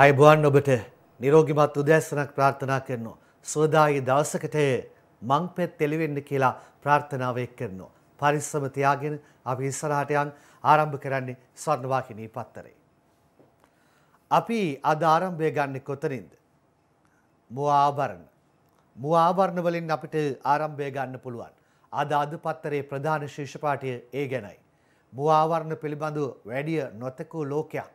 අයබුවන් ඔබට නිරෝගිමත් උදෑසනක් ප්‍රාර්ථනා කරනවා. සෝදායේ දවසකට මං පෙත් තෙලිවෙන්න කියලා ප්‍රාර්ථනාව එක් කරනවා. පරිස්සම තියාගෙන අපි ඉස්සරහට යන් ආරම්භ කරන්නේ ස්වර්ණවාහිනී පත්තරේ. අපි අද ආරම්භය ගන්න කොතනින්ද? මුව ආභරණ. මුව ආභරණ වලින් අපිට ආරම්භය ගන්න පුළුවන්. අද අද පත්තරේ ප්‍රධාන ශීර්ෂ පාඨය ඒ ගැනයි. මුව ආවරණ පිළිබඳව වැඩි නොතකූ ලෝකයක්,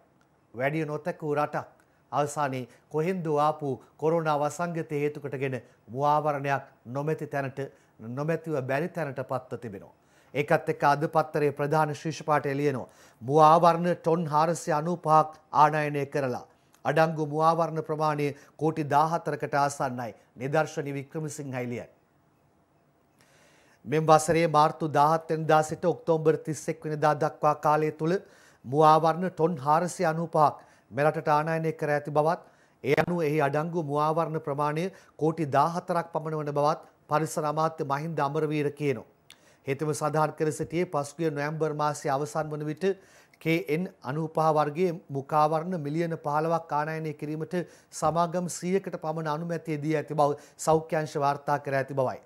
වැඩි නොතකූ රටක් අවසානයේ කොහෙන්ද ආපු කොරෝනා වසංගත හේතු කොටගෙන මුවාවරණයක් නොමැති තැනට නොමැතිව බැරි තැනට පත්ව තිබෙනවා. ඒකත් එක්ක අද පත්තරේ ප්‍රධාන ශීර්ෂ පාඨය ලියනවා. මුවාවරණ ටොන් 495ක් ආනයනය කරලා අඩංගු මුවාවරණ ප්‍රමාණය කෝටි 14කට ආසන්නයි. නිදර්ශනි වික්‍රමසිංහයි ලියන්නේ. මෙම වසරේ මාර්තු 17 වෙනිදා සිට ඔක්තෝබර් 31 වෙනිදා දක්වා කාලය තුල මුවාවරණ ටොන් 495ක් මෙරටට ආනයනය කර ඇති බවත් ඒ අනුව එහි අඩංගු මුවාවරණ ප්‍රමාණය කෝටි 14ක් පමණ වන බවත් පරිසර අමාත්‍ය මහින්ද අමරවීර කියනවා. හේතුව සඳහන් කර සිටියේ පසුගිය නොවැම්බර් මාසයේ අවසන් වන විට KN 95 වර්ගයේ මුඛාවරණ මිලියන 15ක් ආනයනය කිරීමට සමාගම් 100කට පමණ අනුමැතිය දී ඇති බව සෞඛ්‍ය අංශ වාර්තා කර ඇති බවයි.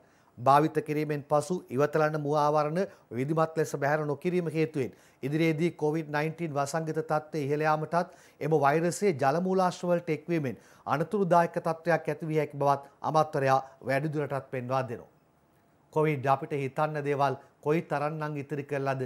භාවිත කිරීමෙන් පසු ඉවතලන්න මුව ආවරණ විධිමත් ලෙස බැහැර නොකිරීම හේතුවෙන් ඉදිරියේදී COVID-19 වසංගත තත්ත්වයේ ඉහළ යාමටත් එම වෛරසයේ ජලමූලාශ්‍රවලට එක්වීමෙන් අනතුරුදායක තත්ත්වයක් ඇති විය හැකි බවත් අමාත්‍යරයා වැඩිදුරටත් පෙන්වා දෙනවා. COVID අපිට හිතන්න දේවල් කොයි තරම්නම් ඉතිරි කළාද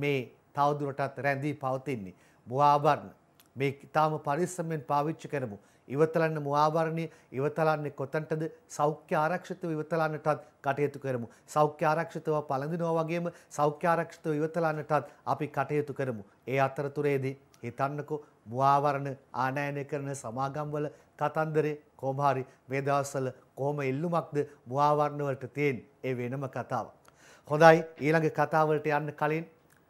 මේ තවදුරටත් රැඳී පවතින්නේ. මුව ආවරණ මේ ඊටාම පරිස්සමෙන් පාවිච්චි කරමු. ඉවතලන්න මවාභරණය ඉවතලන්නේ කොතන්ටද සෞඛ්‍ය ආරක්ෂිතව ඉවතලන්නටත් කටයුතු කරමු. සෞඛ්‍ය ආරක්ෂිතව පළඳිනවා වගේම සෞඛ්‍ය ආරක්ෂිතව ඉවතලන්නටත් අපි කටයුතු කරමු. ඒ අතරතුරේදී හිතන්නකෝ මවාවරණ ආනයනය කරන සමාගම්වල කතන්දරේ කොමහරි මේ දවස්වල කොහොම ඉල්ලුමක්ද මවාවරණ වලට තියෙන්නේ? ඒ වෙනම කතාවක්. හොඳයි ඊළඟ කතාවලට යන්න කලින්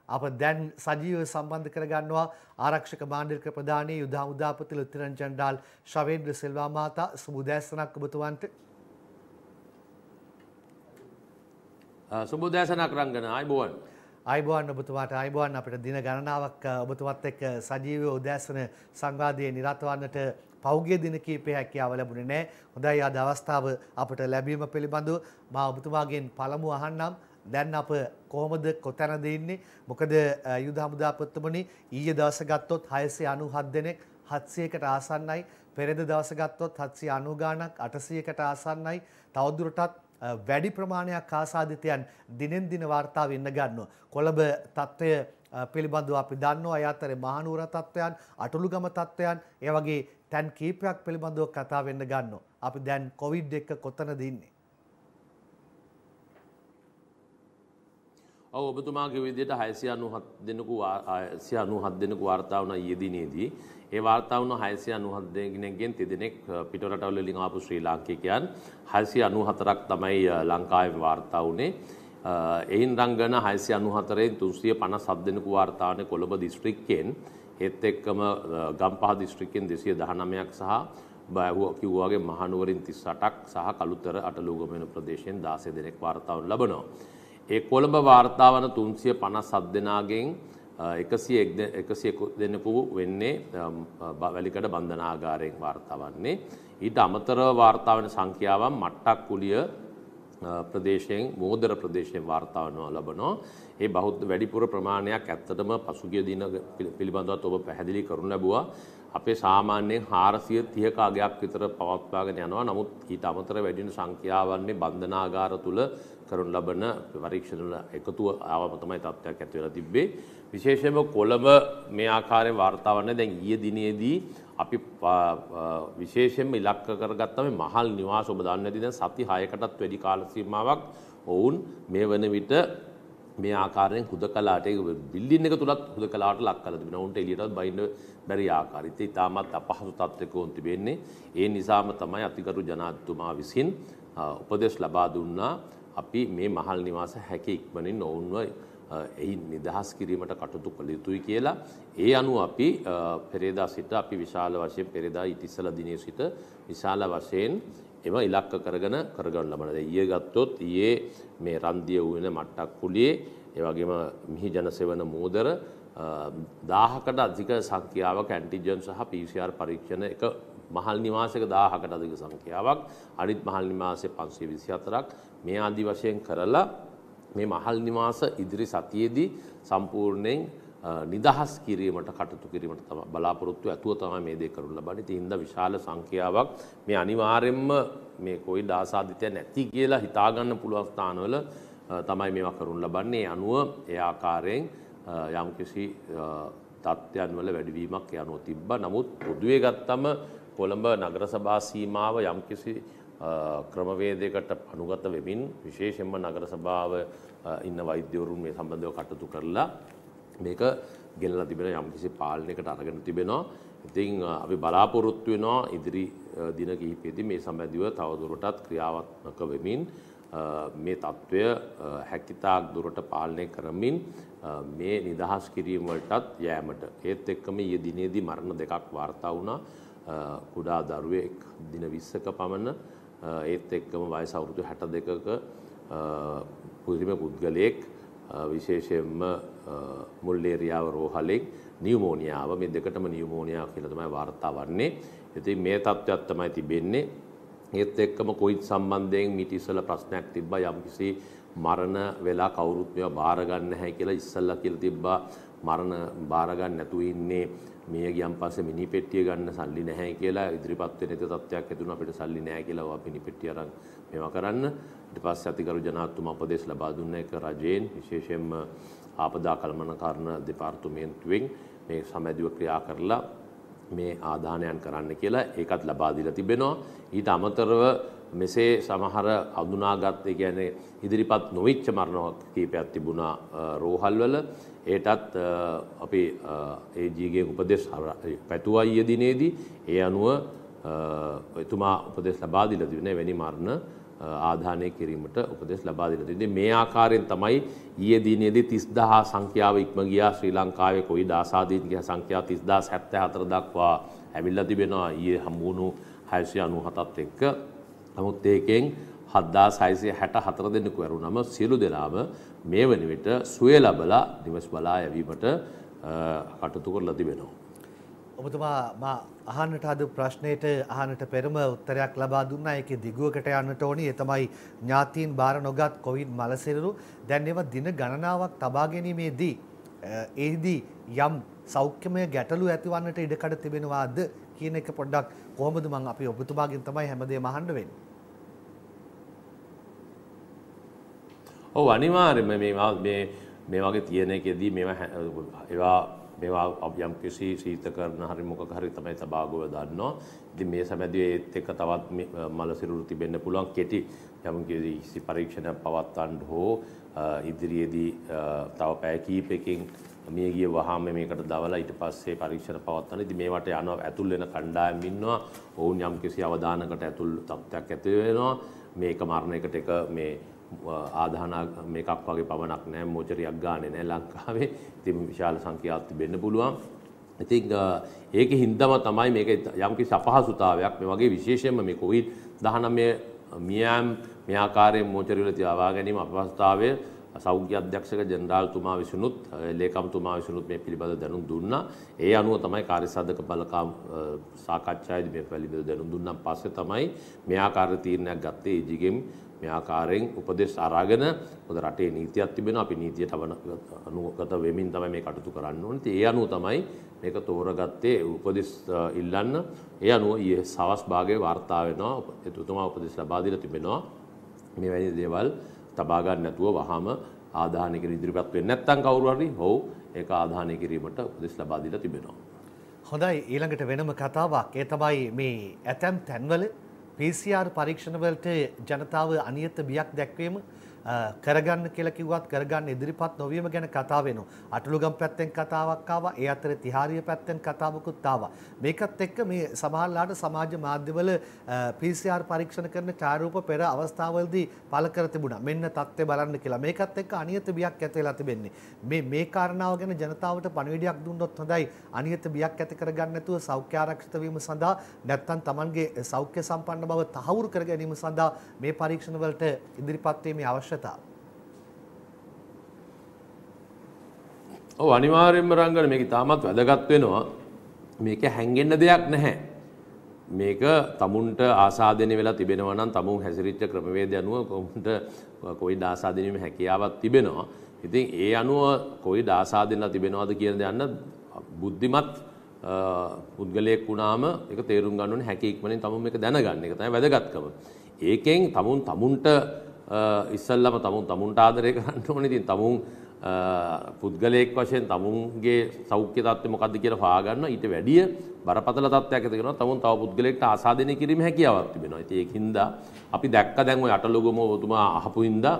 අප දැන් සජීව සම්බන්ධ කරගන්නවා ආරක්ෂක මාණ්ඩලික ප්‍රධානී යුද හමුදාපති ලුතිරන් ජෙනරාල් ශවේන්ද්‍ර සිල්වා මහතා සුබුදෑසනක් ඔබතුමන්ට සුබුදෑසනක් රංගන ආයිබෝවන් අයිබෝන් ඔබතුමාට අයිබෝන් අපිට දින ගණනාවක් ඔබතුමත් එක්ක සජීව උදෑසන සංවාදයේ නිරතවන්නට පෞගේ දින කීපය හැකියාව ලැබුණේ නැහැ. හොඳයි අද අවස්ථාව අපට ලැබීම පිළිබඳව මා ඔබතුමාගෙන් පළමු අහන්නම් දැන් අප කොහොමද කොතැනද ඉන්නේ මොකද යුද හමුදාපත්තුමනි ඊයේ දවස ගත්තොත් 697 දෙනෙක් 700කට ආසන්නයි පෙරේද දවස ගත්තොත් 790 ගාණක් 800කට ආසන්නයි තවදුරටත් වැඩි ප්‍රමාණයක් ආසාදිතයන් දිනෙන් දින වාර්තා වෙන්න ගන්නවා කොළඹ තත්ත්වය පිළිබඳව අපි දන්නවා ඒ අතරේ මහනුවර තත්ත්වයන් අටළුගම තත්ත්වයන් ඒ වගේ තැන් කීපයක් පිළිබඳව කතා වෙන්න ගන්නවා අපි දැන් කොවිඩ් එක කොතනද ඉන්නේ ඔව් ඔබතුමාගේ විදිහට 697 දෙනෙකු 697 දෙනෙකු වාර්තා වුණා ඊයේ දිනේදී. ඒ වාර්තා වුණ 697 දෙනෙක්ගෙන් තිදෙනෙක් පිටරටවල වලින් ආපු ශ්‍රී ලාංකිකයන් 694ක් තමයි ලංකාවේ වාර්තා වුණේ. එයින් රංගන 694න් 357 දෙනෙකු වාර්තා වුණේ කොළඹ දිස්ත්‍රික්කයෙන්. ඒත් එක්කම ගම්පහ දිස්ත්‍රික්කයෙන් 219ක් සහ බයහුව කිව්වාගේ මහනුවරින් 38ක් සහ කළුතර අටලූගම වෙන ප්‍රදේශයෙන් 16 දෙනෙක් වාර්තා වුණ ලබනවා. ඒ කොළඹ වාර්තාවන තුන්සිය පණස් සත් දෙනාගෙන් එකසිය එකසිය දෙන්නපු වෙන්නේ වැලිකට බන්ධනාගාරයෙන් වාර්තාවන්නේ. ඊට අමතර වාර්තාවන සංඛ්‍යාවන් මට්ටක් කුලිය ප්‍රදේශයෙන් මෝදර ප්‍රදේශයෙන් වාර්තාවනවා ලබනෝ. ඒ බෞද්ධ වැඩිපුර ප්‍රමාණයක් ඇත්තටම පසුගිය දින පිළිබඳවත් ඔබ පැහැදිලි කරනු ලැබුවා. අපේ සාමාන්‍යයෙන් 430 ක අගයක් විතර පවත්වාගෙන යනවා. නමුත් ඊට අමතර වැඩි වෙන සංඛ්‍යාවන්නේ බන්ධනාගාර තුල කරනු ලබන පරීක්ෂණ වල එකතුව ආවම තමයි තත්ත්වයක් ඇති වෙලා තිබ්බේ. විශේෂයෙන්ම කොළඹ මේ ආකාරයෙන් වාර්තා වන්නේ දැන් ඊයේ දිනේදී අපි විශේෂයෙන්ම ඉලක්ක කරගත්ත මේ මහල් නිවාස ඔබ දන්නේ නැති දැන් සති 6කටත් වැඩි කාල සීමාවක් ඔවුන් මේ වන විට මේ ආකාරයෙන් හුද කලාට බිල්ලින් එක තුළත් හුද කලාට ලක් කල තිබෙන උන්ට එලියටත් බයින්න බැරි ආකාරයට ඉතාමත් අපහසු තත්ත්වයක උන් තිබෙන්නේ ඒ නිසාම තමයි අතිගරු ජනාධිපතිතුමා විසින් උපදෙස් ලබා දුන්නා අපි මේ මහල් නිවාස හැකි ඉක්මනින් ඔවුන්ව එහි නිදහස් කිරීමට කටයුතු කළ යුතුයි කියලා ඒ අනුව අපි පෙරේදා සිට අපි විශාල වශයෙන් පෙරේදා ඉතිසල දිනේ සිට විශාල වශයෙන් එම ඉලක්ක කරගෙන කරගන්න ලබන ඊය ගත්තොත් ඊයේ මේ රන්දිය වූෙන මට්ටක් කුලියේ ඒවගේම මිහි ජනසෙවන මෝදර දාහකට අධික සංඛ්‍යාවක් ඇන්ටිජන් සහ පිසිR පරීක්ෂණ එක මහල් නිවාසක දාහකට අධික සංඛ්‍යාවක් අනිත් මහල් නිවාසය පන්සේ විසි අතරක් මේ ආදි වශයෙන් කරලා මේ මහල් නිවාස ඉදිරි සතියේදී සම්පූර්ණයෙන් නිදහස් කිරීමට කටතු කිරීමට තම බලාපොරොත්තු ඇතුව තම මේ දේ කරුන්න බනි හින්ද විශාල සංඛ්‍යාවක් මේ අනිවාරෙන්ම මේ කොයි දාසාධිතය නැති කියලා හිතාගන්න පුළුවස්ථානවල තමයි මේවා කරුන් ලබන්නේ අනුව ඒ ආකාරයෙන් යම්කිසි තත්ත්වයන් වල වැඩිවීමක් යනුව තිබ්බ නමුත් පොදුවේ ගත්තම කොළඹ නගර සභා සීමාව යම්කිසි ක්‍රමවේදයකට අනුගත වෙමින් විශේෂයෙන්ම නගර සභාව ඉන්න වෛද්‍යවරුන් මේ සම්බන්ධව කටයුතු කරලා මේක ගෙල්ල තිබෙන යම්කිසි පාලනයකට අරගෙන තිබෙනවා. ඉතින් අපි බලාපොරොත්තු වෙනවා ඉදිරි දින කිහිපයේදී මේ සම්බන්ධව තවදුරටත් ක්‍රියාත්මක වෙමින් මේ తত্ত্বය හැකිතාක් දුරට පාලනය කරමින් මේ නිදහස් කිරීම වලටත් යෑමට ඒත් එක්කම ඊයේ දිනේදී මරණ දෙකක් වාර්තා වුණා කුඩා දරුවෙක් දින 20ක පමණ ඒත් එක්කම වයස අවුරුදු 62ක පුරිම පුද්ගලයෙක් විශේෂයෙන්ම මුල්ලේරියාව රෝහලෙක් නියමෝනියාව මේ දෙකටම නියමෝනියාව කියලා තමයි වාර්තා වන්නේ. ඉතින් මේ තත්ත්වයක් තමයි තිබෙන්නේ. ඒත් එක්කම කොයිත් සම්බන්ධයෙන් මිට ඉස්සල ප්‍රශ්නයක් තිබ්බා යම්කිසි මරණ වෙලා කවුරුත් මේවා බාර ගන්න නැහැ කියලා ඉස්සල්ලා කියලා තිබ්බා මරණ බාර ගන්න නැතුව ඉන්නේ මිය ගියන් පස්සේ මිනි පෙට්ටිය ගන්න සල්ලි නැහැ කියලා ඉදිරිපත් වෙන ඉත තත්ත්වයක් ඇතුණා අපිට සල්ලි නැහැ කියලා ඔය මිනි පෙට්ටිය අරන් මේවා කරන්න ඊට පස්සේ අතිගරු ජනාධිපතිතුමා උපදෙස් ලබා දුන්න එක රජයෙන් විශේෂයෙන්ම ආපදා කළමනකරණ දෙපාර්තමේන්තුවෙන් මේ සමැදිව ක්‍රියා කරලා මේ ආදානයන් කරන්න කියලා ඒකත් ලබා දීලා තිබෙනවා. ඊට අමතරව මෙසේ සමහර අඳුනාගත් ඒ කියන්නේ ඉදිරිපත් නොවිච්ච මරණ කීපයක් තිබුණා රෝහල්වල. ඒටත් අපි ඒජීගේ උපදෙස් පැතුවා ඊයේ දිනේදී ඒ අනුව එතුමා උපදෙස් ලබා දීලා තිබුණේ වැනි මරණ ආධානය කිරීමට උපදෙස් ලබා දෙනවා. ඉතින් මේ ආකාරයෙන් තමයි ඊයේ දිනේදී 30000 සංඛ්‍යාව ඉක්ම ගියා ශ්‍රී ලංකාවේ කොවිඩ් ආසාදීන්ගේ සංඛ්‍යාව 30074 දක්වා ඇවිල්ලා තිබෙනවා ඊයේ හමුණු 697ත් එක්ක. නමුත් ඒකෙන් 7664 දෙනෙකු වරුණම සියලු දෙනාම මේ වෙන විට සුවේ ලබලා නිවස් බලා යැවීමට කටයුතු කරලා තිබෙනවා. ඔබතුමා මා අහන්නට හදපු ප්‍රශ්නෙට අහන්නට පෙරම උත්තරයක් ලබා දුන්නා. ඒකේ දිගුවකට යන්නට ඕනි. ඒ තමයි ඥාතීන් බාර නොගත් කොවිඩ් මලසිරුරු දැන් ඒවා දින ගණනාවක් තබා ගැනීමේදී ඒදී යම් සෞඛ්‍යමය ගැටලු ඇතිවන්නට ඉඩකඩ තිබෙනවාද කියන එක පොඩ්ඩක් කොහොමද මං අපි ඔබතුමාගෙන් තමයි හැමදේම අහන්න වෙන්නේ. ඔව් අනිවාර්යයෙන්ම මේ මේ වගේ තියෙන එකෙදී මේවා ඒවා මේවා යම් කිසි ශීතකරණ හරි මොකක් හරි තමයි තබාගොව දන්නවා. ඉතින් මේ සමැදී ඒත් එක්ක තවත් මල සිරුරු තිබෙන්න පුළුවන් කෙටි යම් කිසි පරීක්ෂණයක් පවත්වන්න හෝ ඉදිරියේදී තව පැය කිහිපයකින් මිය ගිය වහාම මේකට දවලා ඊට පස්සේ පරීක්ෂණ පවත්වන. ඉතින් මේවට යනවා ඇතුල් වෙන කණ්ඩායම් ඉන්නවා. ඔවුන් යම් කිසි අවධානකට ඇතුල් තත්ත්වයක් ඇති වෙනවා. මේක මරණයකට එක මේ ආධානක් මේකක් වගේ පවණක් නෑ මෝචරියක් ගානේ නෑ ලංකාවේ. ඉතින් විශාල සංඛ්‍යාවක් තිබෙන්න පුළුවන්. ඉතින් ඒක හින්දම තමයි මේක යම්කිසි අපහසුතාවයක් මේ වගේ විශේෂයෙන්ම මේ කොවිඩ් 19 මියම් මේ ආකාරයෙන් මෝචරිවල තියාවා ගැනීම අපහසුතාවය සෞඛ්‍ය අධ්‍යක්ෂක ජෙනරාල්තුමා විසිනුත් ලේකම්තුමා විසිනුත් මේ පිළිබඳ දැනුම් දුන්නා. ඒ අනුව තමයි කාර්යසාධක බලකාම් සාකච්ඡාවේදී මේ පිළිබඳ දැනුම් දුන්නාන් පස්සේ තමයි මේ ආකාර තීරණයක් ගත්තේ ඒජිගෙම් මෙආකාරයෙන් උපදෙස් අරාගෙන හොඳ රටේ නීතියක් තිබෙනවා අපි නීතියට අනුගත වෙමින් තමයි මේ කටයුතු කරන්න ඕනේ. ඒ අනුව තමයි මේක තෝරගත්තේ උපදෙස් ඉල්ලන්න. ඒ අනුව ඊයේ සවස් භාගයේ වාර්තා වෙනවා. එතුමා උපදෙස් ලබා දීලා තිබෙනවා. මේ වැනි දේවල් තබා ගන්න නැතුව වහම ආදාහනය කර ඉදිරිපත් වෙන්නේ නැත්නම් කවුරු හරි හොව් ඒක ආදාහනය කිරීමට උපදෙස් ලබා දීලා තිබෙනවා. හොඳයි ඊළඟට වෙනම කතාවක්. ඒ තමයි මේ ඇතම් තැන්වල PCR පරීක්ෂණවලට ජනතාව අනියත බියක් දැක්වීම කරගන්න කියලා කිව්වත් කරගන්න ඉදිරිපත් නොවීම ගැන කතා වෙනවා. අටලුගම් පැත්තෙන් කතාවක් ආවා. ඒ අතරේ තිහාරිය පැත්තෙන් කතාවකුත් ආවා. මේකත් එක්ක මේ සමහරලාට සමාජ මාධ්‍යවල PCR පරීක්ෂණ කරන ඡායාරූප පෙර අවස්ථාවවලදී පළ කර තිබුණා. මෙන්න தත්ත්වය බලන්න කියලා. මේකත් එක්ක අනියත බියක් ඇති වෙලා තිබෙන්නේ. මේ මේ කාරණාව ගැන ජනතාවට පණිවිඩයක් දුන්නොත් හොඳයි. අනියත බියක් ඇති කරගන්න නැතුව සෞඛ්‍ය ආරක්ෂිත වීම සඳහා නැත්තම් Tamanගේ සෞඛ්‍ය සම්පන්න බව තහවුරු කර ගැනීම සඳහා මේ පරීක්ෂණවලට ඉදිරිපත් වීමේ අවශ්‍ය අවශ්‍යතාව. ඔව් අනිවාර්යයෙන්ම රංගන මේක තාමත් වැදගත් වෙනවා. මේක හැංගෙන්න දෙයක් නැහැ. මේක තමුන්ට ආසාදනය වෙලා තිබෙනවා නම් තමුන් හැසිරිච්ච ක්‍රමවේද අනුව කොහොමද කොයි ආසාදනීමේ හැකියාවක් තිබෙනවා. ඉතින් ඒ අනුව කොයි ආසාදනලා තිබෙනවද කියන දන්න බුද්ධිමත් පුද්ගලයෙක් වුණාම ඒක තේරුම් ගන්න ඕනේ හැකි ඉක්මනින් තමුන් මේක දැනගන්න එක තමයි වැදගත්කම. ඒකෙන් තමුන් තමුන්ට ඉස්සල්ලම තමුන් තමුන්ට ආදරය කරන්න ඕනේ. ඉතින් තමුන් පුද්ගලයෙක් වශයෙන් තමුන්ගේ සෞඛ්‍ය තත්ත්වය මොකද්ද කියලා හොයාගන්න ඊට වැඩිය බරපතල තත්ත්වයක් ඇති කරනවා. තමුන් තව පුද්ගලයෙක්ට ආසාදනය කිරීම හැකියාවක් තිබෙනවා. ඉතින් ඒකින්ද අපි දැක්ක දැන් ওই අටලොගම ඔබතුමා අහපු හින්දා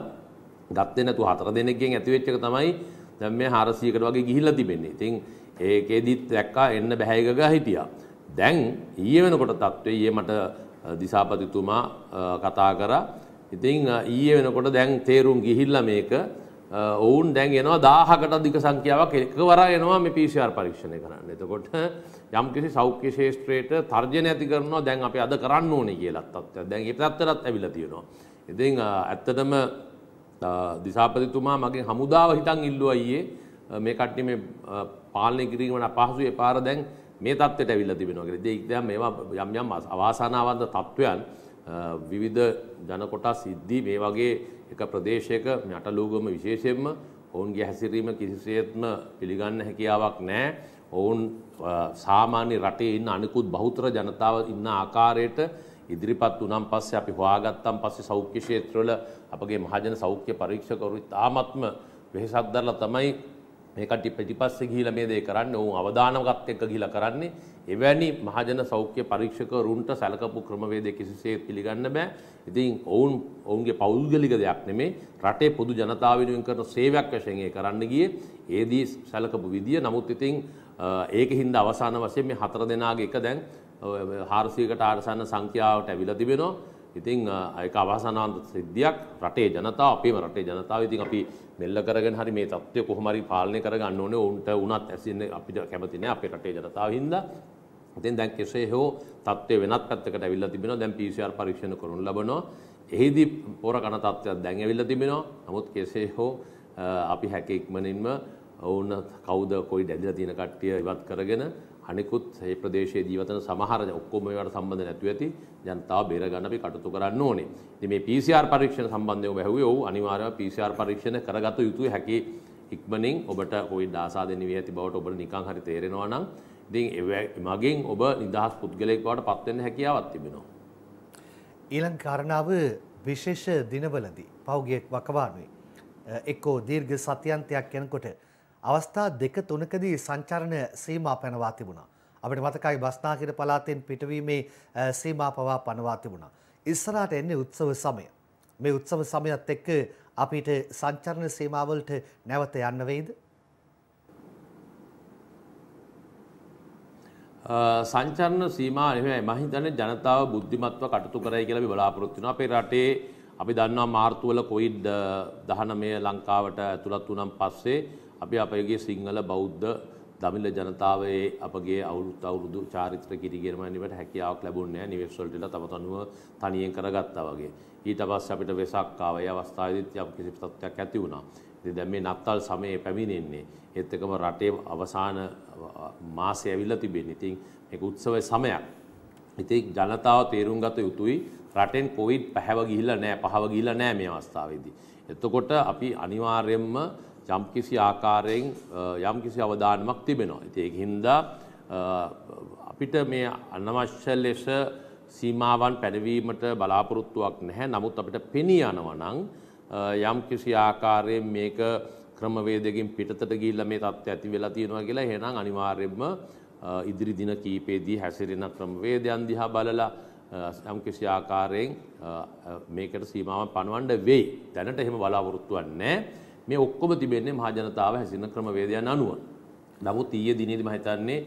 ගත්තේ නැතු හතර දෙනෙක්ගෙන් ඇතිවෙච්ච එක තමයි දැන් මේ 400කට වගේ ගිහිල්ලා තිබෙන්නේ. ඉතින් ඒකෙදිත් දැක්කා එන්න බෑ එක ගා හිටියා. දැන් ඊයේ වෙනකොට තත්ත්වය ඊයේ මට දිසාපතිතුමා කතා කරා ඉතින් ඊයේ වෙනකොට දැන් තේරුම් ගිහිල්ලා මේක ඔවුන් දැන් එනවා 1000කට අධික සංඛ්‍යාවක් එකවරක් එනවා මේ PCR පරීක්ෂණය කරන්න. එතකොට යම්කිසි සෞඛ්‍ය ශාස්ත්‍රයේට තර්ජන ඇති කරනවා දැන් අපි අද කරන්න ඕනේ කියලා තත්ත්වයක්. දැන් ඒ තත්ත්වයටත් ඇවිල්ලා තියෙනවා. ඉතින් ඇත්තටම දිසාපතිතුමා මගේ හමුදාව හිටන් ඉල්ලුවා ඊයේ මේ කට්ටිය මේ පාලනය කිරීමට අපහසුයි පාර දැන් මේ තත්ත්වයට ඇවිල්ලා තිබෙනවා කියලා. ඉතින් මේවා යම් යම් අවාසනාවන්ත තත්ත්වයන් විවිධ ජනකොටා සිද්ධි මේ වගේ එක ප්‍රදේශයක යටලූගම විශේෂයෙන්ම ඔවුන්ගේ හැසිරීම කිසිසේත්ම පිළිගන්න හැකියාවක් නෑ. ඔවුන් සාමාන්‍ය රටේ ඉන්න අනිකුත් බෞතර ජනතාව ඉන්න ආකාරයට ඉදිරිපත් වනම් පස්සේ අපි හොයාගත්තම් පස්සේ සෞඛ්‍ය ක්ෂේත්‍රවල අපගේ මහජන සෞඛ්‍ය පරීක්ෂකවරු තාමත්ම වෙහෙසක් දරලා තමයි මේකට පිටිපස්සේ ගිහිලා මේ දේ කරන්නේ. ඔවුන් අවදානමකට එක්ක ගිහිලා කරන්නේ. එවැනි මහජන සෞඛ්‍ය පරීක්ෂකවරුන්ට සැලකපු ක්‍රමවේද කිසිසේත් පිළිගන්න බෑ. ඉතින් ඔවුන් ඔවුන්ගේ පෞද්ගලික දෙයක් නෙමේ රටේ පොදු ජනතාව වෙනුවෙන් කරන සේවයක් වශයෙන් ඒ කරන්න ගියේ. ඒදී සැලකපු විදිය. නමුත් ඉතින් ඒකින්ද අවසාන වශයෙන් මේ හතර දෙනාගේ එක දැන් 400කට ආසන්න සංඛ්‍යාවට ඇවිල්ලා තිබෙනවා. ඉතින් ඒක අවසානාන්ත සිද්ධියක් රටේ ජනතාව අපේම රටේ ජනතාව ඉතින් අපි මෙල්ල කරගෙන හරි මේ தත්ත්වය කොහොම හරි පාලනය කරගන්න ඕනේ උන්ට උනත් ඇසින්නේ අපිට කැමති නෑ අපේ රටේ ජනතාව හින්දා ඉතින් දැන් කෙසේ හෝ තත්ත්වය වෙනත් පැත්තකට ඇවිල්ලා තිබෙනවා. දැන් PCR පරීක්ෂණ කරනු ලබනවා. එහිදී පොර කන තත්ත්වයක් දැන් ඇවිල්ලා තිබෙනවා. නමුත් කෙසේ හෝ අපි හැක ඉක්මනින්ම ඔවුන් කවුද කොයි දැදිලා තියෙන කට්ටිය ඉවත් කරගෙන අනිකුත් ඒ ප්‍රදේශයේ ජීවතන සමහර ඔක්කොම ඒවට සම්බන්ධ නැතුව ඇති ජනතාව බේරගන්න අපි කටයුතු කරන්න ඕනේ. ඉතින් මේ PCR පරීක්ෂණ සම්බන්ධව වැහුවේ ඔව් අනිවාර්යව PCR පරීක්ෂණ කරගත යුතුයි හැකි ඉක්මනින් ඔබට කොවිඩ් ආසාදෙන වී ඇති බවට ඔබට නිකන් හරි තේරෙනවා නම් ඉතින් මගෙන් ඔබ නිදහස් පුද්ගලයෙක් බවට පත්වෙන්න හැකියාවක් තිබෙනවා. ඊළඟ කාරණාව විශේෂ දිනවලදී පෞගිය වකවානුවේ එක්කෝ දීර්ඝ සත්‍යන්තයක් යනකොට අවස්ථා දෙක තුනකදී සංචරණ සීමා පැනවා තිබුණා. අපිට මතකයි බස්නාහිර පළාතෙන් පිටවීමේ සීමා පවා පනවා තිබුණා. ඉස්සරහට එන්නේ උත්සව සමය. මේ උත්සව සමයත් එක්ක අපිට සංචරණ සීමාවලට නැවත යන්න වෙයිද? සංචරණ සීමා එහෙමයි මම හිතන්නේ ජනතාව බුද්ධිමත්ව කටයුතු කරයි කියලා අපි බලාපොරොත්තු වෙනවා. අපේ රටේ අපි දන්නවා මාර්තු වල කොවිඩ් 19 ලංකාවට ඇතුළත් වුණාන් පස්සේ අපි අපගේ සිංහල බෞද්ධ දමිල ජනතාවේ අපගේ අවුරුත් අවුරුදු චාරිත්‍ර කිරිගෙනමනීමට හැකියාවක් ලැබුණේ නැහැ නිවෙස් වලට තම තනුව තනියෙන් කරගත්තා වගේ. ඊට පස්සේ අපිට වෙසක් ආව. ඒ අවස්ථාවේදීත් යම් කිසි තත්ත්වයක් ඇති වුණා. ඉතින් දැන් මේ නත්තල් සමයේ පැමිණෙන්නේ ඒත් එකම රටේ අවසාන මාසය ඇවිල්ලා තිබෙන. ඉතින් මේක උත්සවයේ සමයක්. ඉතින් ජනතාව තේරුම් ගත යුතුයි රටෙන් කොවිඩ් පැහැව ගිහිල්ලා නැහැ, පහව ගිහිල්ලා නැහැ මේ අවස්ථාවේදී. එතකොට අපි අනිවාර්යයෙන්ම යම්කිසි ආකාරයෙන් යම්කිසි අවධානමක් තිබෙනවා. ඉතින් ඒක හින්දා අපිට මේ අනවශ්‍ය ලෙස සීමාවන් පැනවීමට බලාපොරොත්තුවක් නැහැ. නමුත් අපිට පෙනී යනවා නම් යම්කිසි ආකාරයෙන් මේක ක්‍රමවේදකින් පිටතට ගිහිල්ලා මේ තත්ත්වය ඇති වෙලා තියෙනවා කියලා එහෙනම් අනිවාර්යයෙන්ම ඉදිරි දින කීපෙදී හැසිරෙන ක්‍රමවේදයන් දිහා බලලා යම්කිසි ආකාරයෙන් මේකට සීමාවක් පනවන්න වෙයි. දැනට එහෙම බලාපොරොත්තුවක් නැහැ. මේ ඔක්කොම තිබෙන්නේ මහජනතාව හැසිරෙන ක්‍රමවේදයන් අනුව. නමුත් ඊයේ දිනේදී මම හිතන්නේ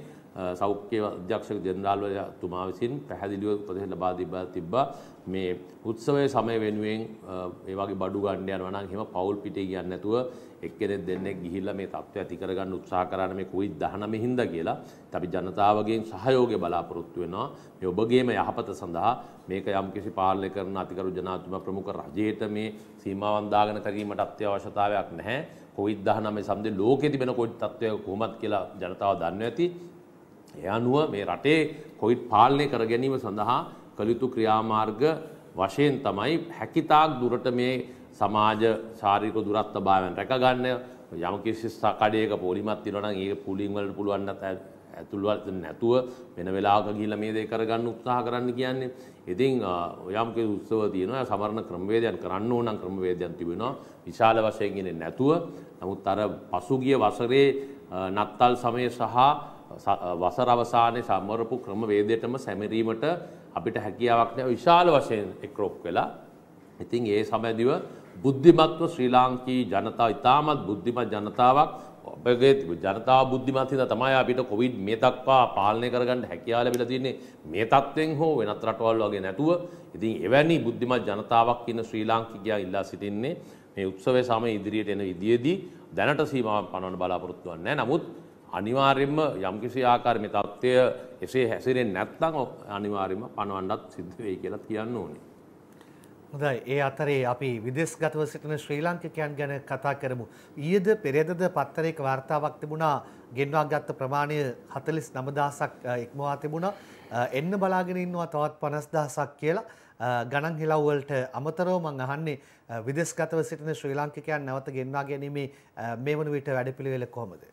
සෞඛ්‍ය අධ්‍යක්ෂක ජනරාල්වරයාතුමා විසින් පැහැදිලිව උපදෙස් ලබා දීලා තිබ්බා මේ උත්සවයේ සමය වෙනුවෙන් ඒ වගේ බඩු ගන්න යනවා නම් එහෙම පවුල් පිටේ කියන්නේ නැතුව එක්කෙනෙක් දෙන්නේ ගිහිල්ලා මේ තත්ත්වය ඇති කරගන්න උත්සාහ කරන මේ කොවිඩ් 19 හින්දා කියලා අපි ජනතාවගෙන් සහයෝගය බලාපොරොත්තු වෙනවා මේ ඔබගේම යහපත සඳහා මේක යම්කිසි පාලනය කරන අතිකරු ජනාධිපති ප්‍රමුඛ රජයට මේ සීමාවන් දාගෙන කිරීමට අත්‍යවශ්‍යතාවයක් නැහැ කොවිඩ් 19 සම්බන්ධ ලෝකයේ තිබෙන කොවිඩ් තත්ත්වය කොහොමද කියලා ජනතාව දන්නේ නැති ඒ අනුව මේ රටේ කොවිඩ් පාලනය කර ගැනීම සඳහා කළ යුතු ක්‍රියාමාර්ග වශයෙන් තමයි හැකිතාක් දුරට මේ සමාජ ශාරික දුරත්ත භාවයන් රැකගන්න යම කිසි කඩයක පොලිමත් තියෙනවා නම් ඒක පුලින් වලට පුළුවන් නැත් ඇතුළත් නැතුව වෙන වෙලාවක ගිහිල්ලා මේ දේ කරගන්න උත්සාහ කරන්න කියන්නේ. ඉතින් යම් කිසි උත්සව තියෙනවා සමරණ ක්‍රමවේදයන් කරන්න ඕන නම් ක්‍රමවේදයන් තිබෙනවා. විශාල වශයෙන් ඉන්නේ නැතුව. නමුත් අර පසුගිය වසරේ නත්තල් සමය සහ වසර අවසානයේ සමරපු ක්‍රමවේදයටම සැමරීමට අපිට හැකියාවක් නැහැ විශාල වශයෙන් එක්රොප් වෙලා. ඉතින් ඒ සමයදිව බුද්ධිමත්ව ශ්‍රී ලාංකී ජනතාව ඉතාමත් බුද්ධිමත් ජනතාවක් ඔබගේ ජනතාව බුද්ධිමත් හින්දා තමයි අපිට කොවිඩ් මේ දක්වා පාලනය කරගන්න හැකියාව ලැබිලා තියෙන්නේ මේ තත්ත්වෙන් හෝ වෙනත් රටවල් වගේ නැතුව ඉතින් එවැනි බුද්ධිමත් ජනතාවක් ඉන්න ශ්‍රී ලාංකිකයා ඉල්ලා සිටින්නේ මේ උත්සවය සමය ඉදිරියට එන විදියේදී දැනට සීමාවක් පනවන්න බලාපොරොත්තු වෙන්නේ නමුත් අනිවාර්යෙන්ම යම්කිසි ආකාරයේ මේ தත්ත්වය එසේ හැසිරෙන්නේ නැත්නම් අනිවාර්යෙන්ම පනවන්නත් සිද්ධ වෙයි කියලා කියන්න ඕනේ හොඳයි ඒ අතරේ අපි විදේශගතව සිටින ශ්‍රී ලාංකිකයන් ගැන කතා කරමු. ඊයේද පෙරේදද පත්තරයක වාර්තාවක් තිබුණා ගෙන්වාගත්ත ප්‍රමාණය 49000ක් ඉක්මවා තිබුණා. එන්න බලාගෙන ඉන්නවා තවත් 50000ක් කියලා ගණන් හිලව් වලට අමතරව මම අහන්නේ විදේශගතව සිටින ශ්‍රී ලාංකිකයන් නැවත ගෙන්වා ගැනීම මේ වන විට වැඩපිළිවෙල කොහොමද?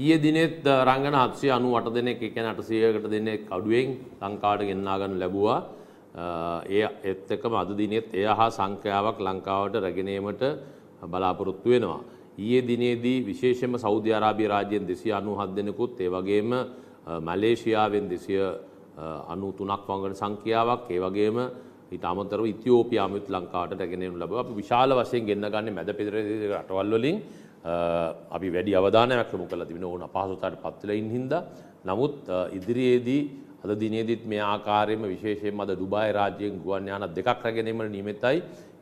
ඊයේ දිනෙත් රංගන 798 දෙනෙක් ඒ කියන්නේ 800කට දෙනෙක් අඩුවෙන් ලංකාවට ගෙන්නා ගන්න ලැබුවා. ඒ එත් එකම අද දිනෙත් එය හා සංඛ්‍යාවක් ලංකාවට රැගෙන ඒමට බලාපොරොත්තු වෙනවා. ඊයේ දිනේදී විශේෂයෙන්ම සෞදි අරාබිය රාජ්‍යයෙන් 297 දෙනෙකුත් ඒ වගේම මැලේසියාවෙන් 293ක් වංගන සංඛ්‍යාවක් ඒ වගේම ඊට අමතරව ඉතිෝපියාවෙත් ලංකාවට රැගෙන එනු ලැබුවා. අපි විශාල වශයෙන් ගෙන්න ගන්නේ මැද පෙරදිග රටවල් වලින් අපි වැඩි අවධානයක් යොමු කරලා තිබෙන ඕන අපහසුතාවට පත් වෙලා ඉන්න හින්දා නමුත් ඉදිරියේදී අද දිනේදීත් මේ ආකාරයෙන්ම විශේෂයෙන්ම අද ඩුබායි රාජ්‍යයෙන් ගුවන් යාන දෙකක් රැගෙනීම නිමිතයි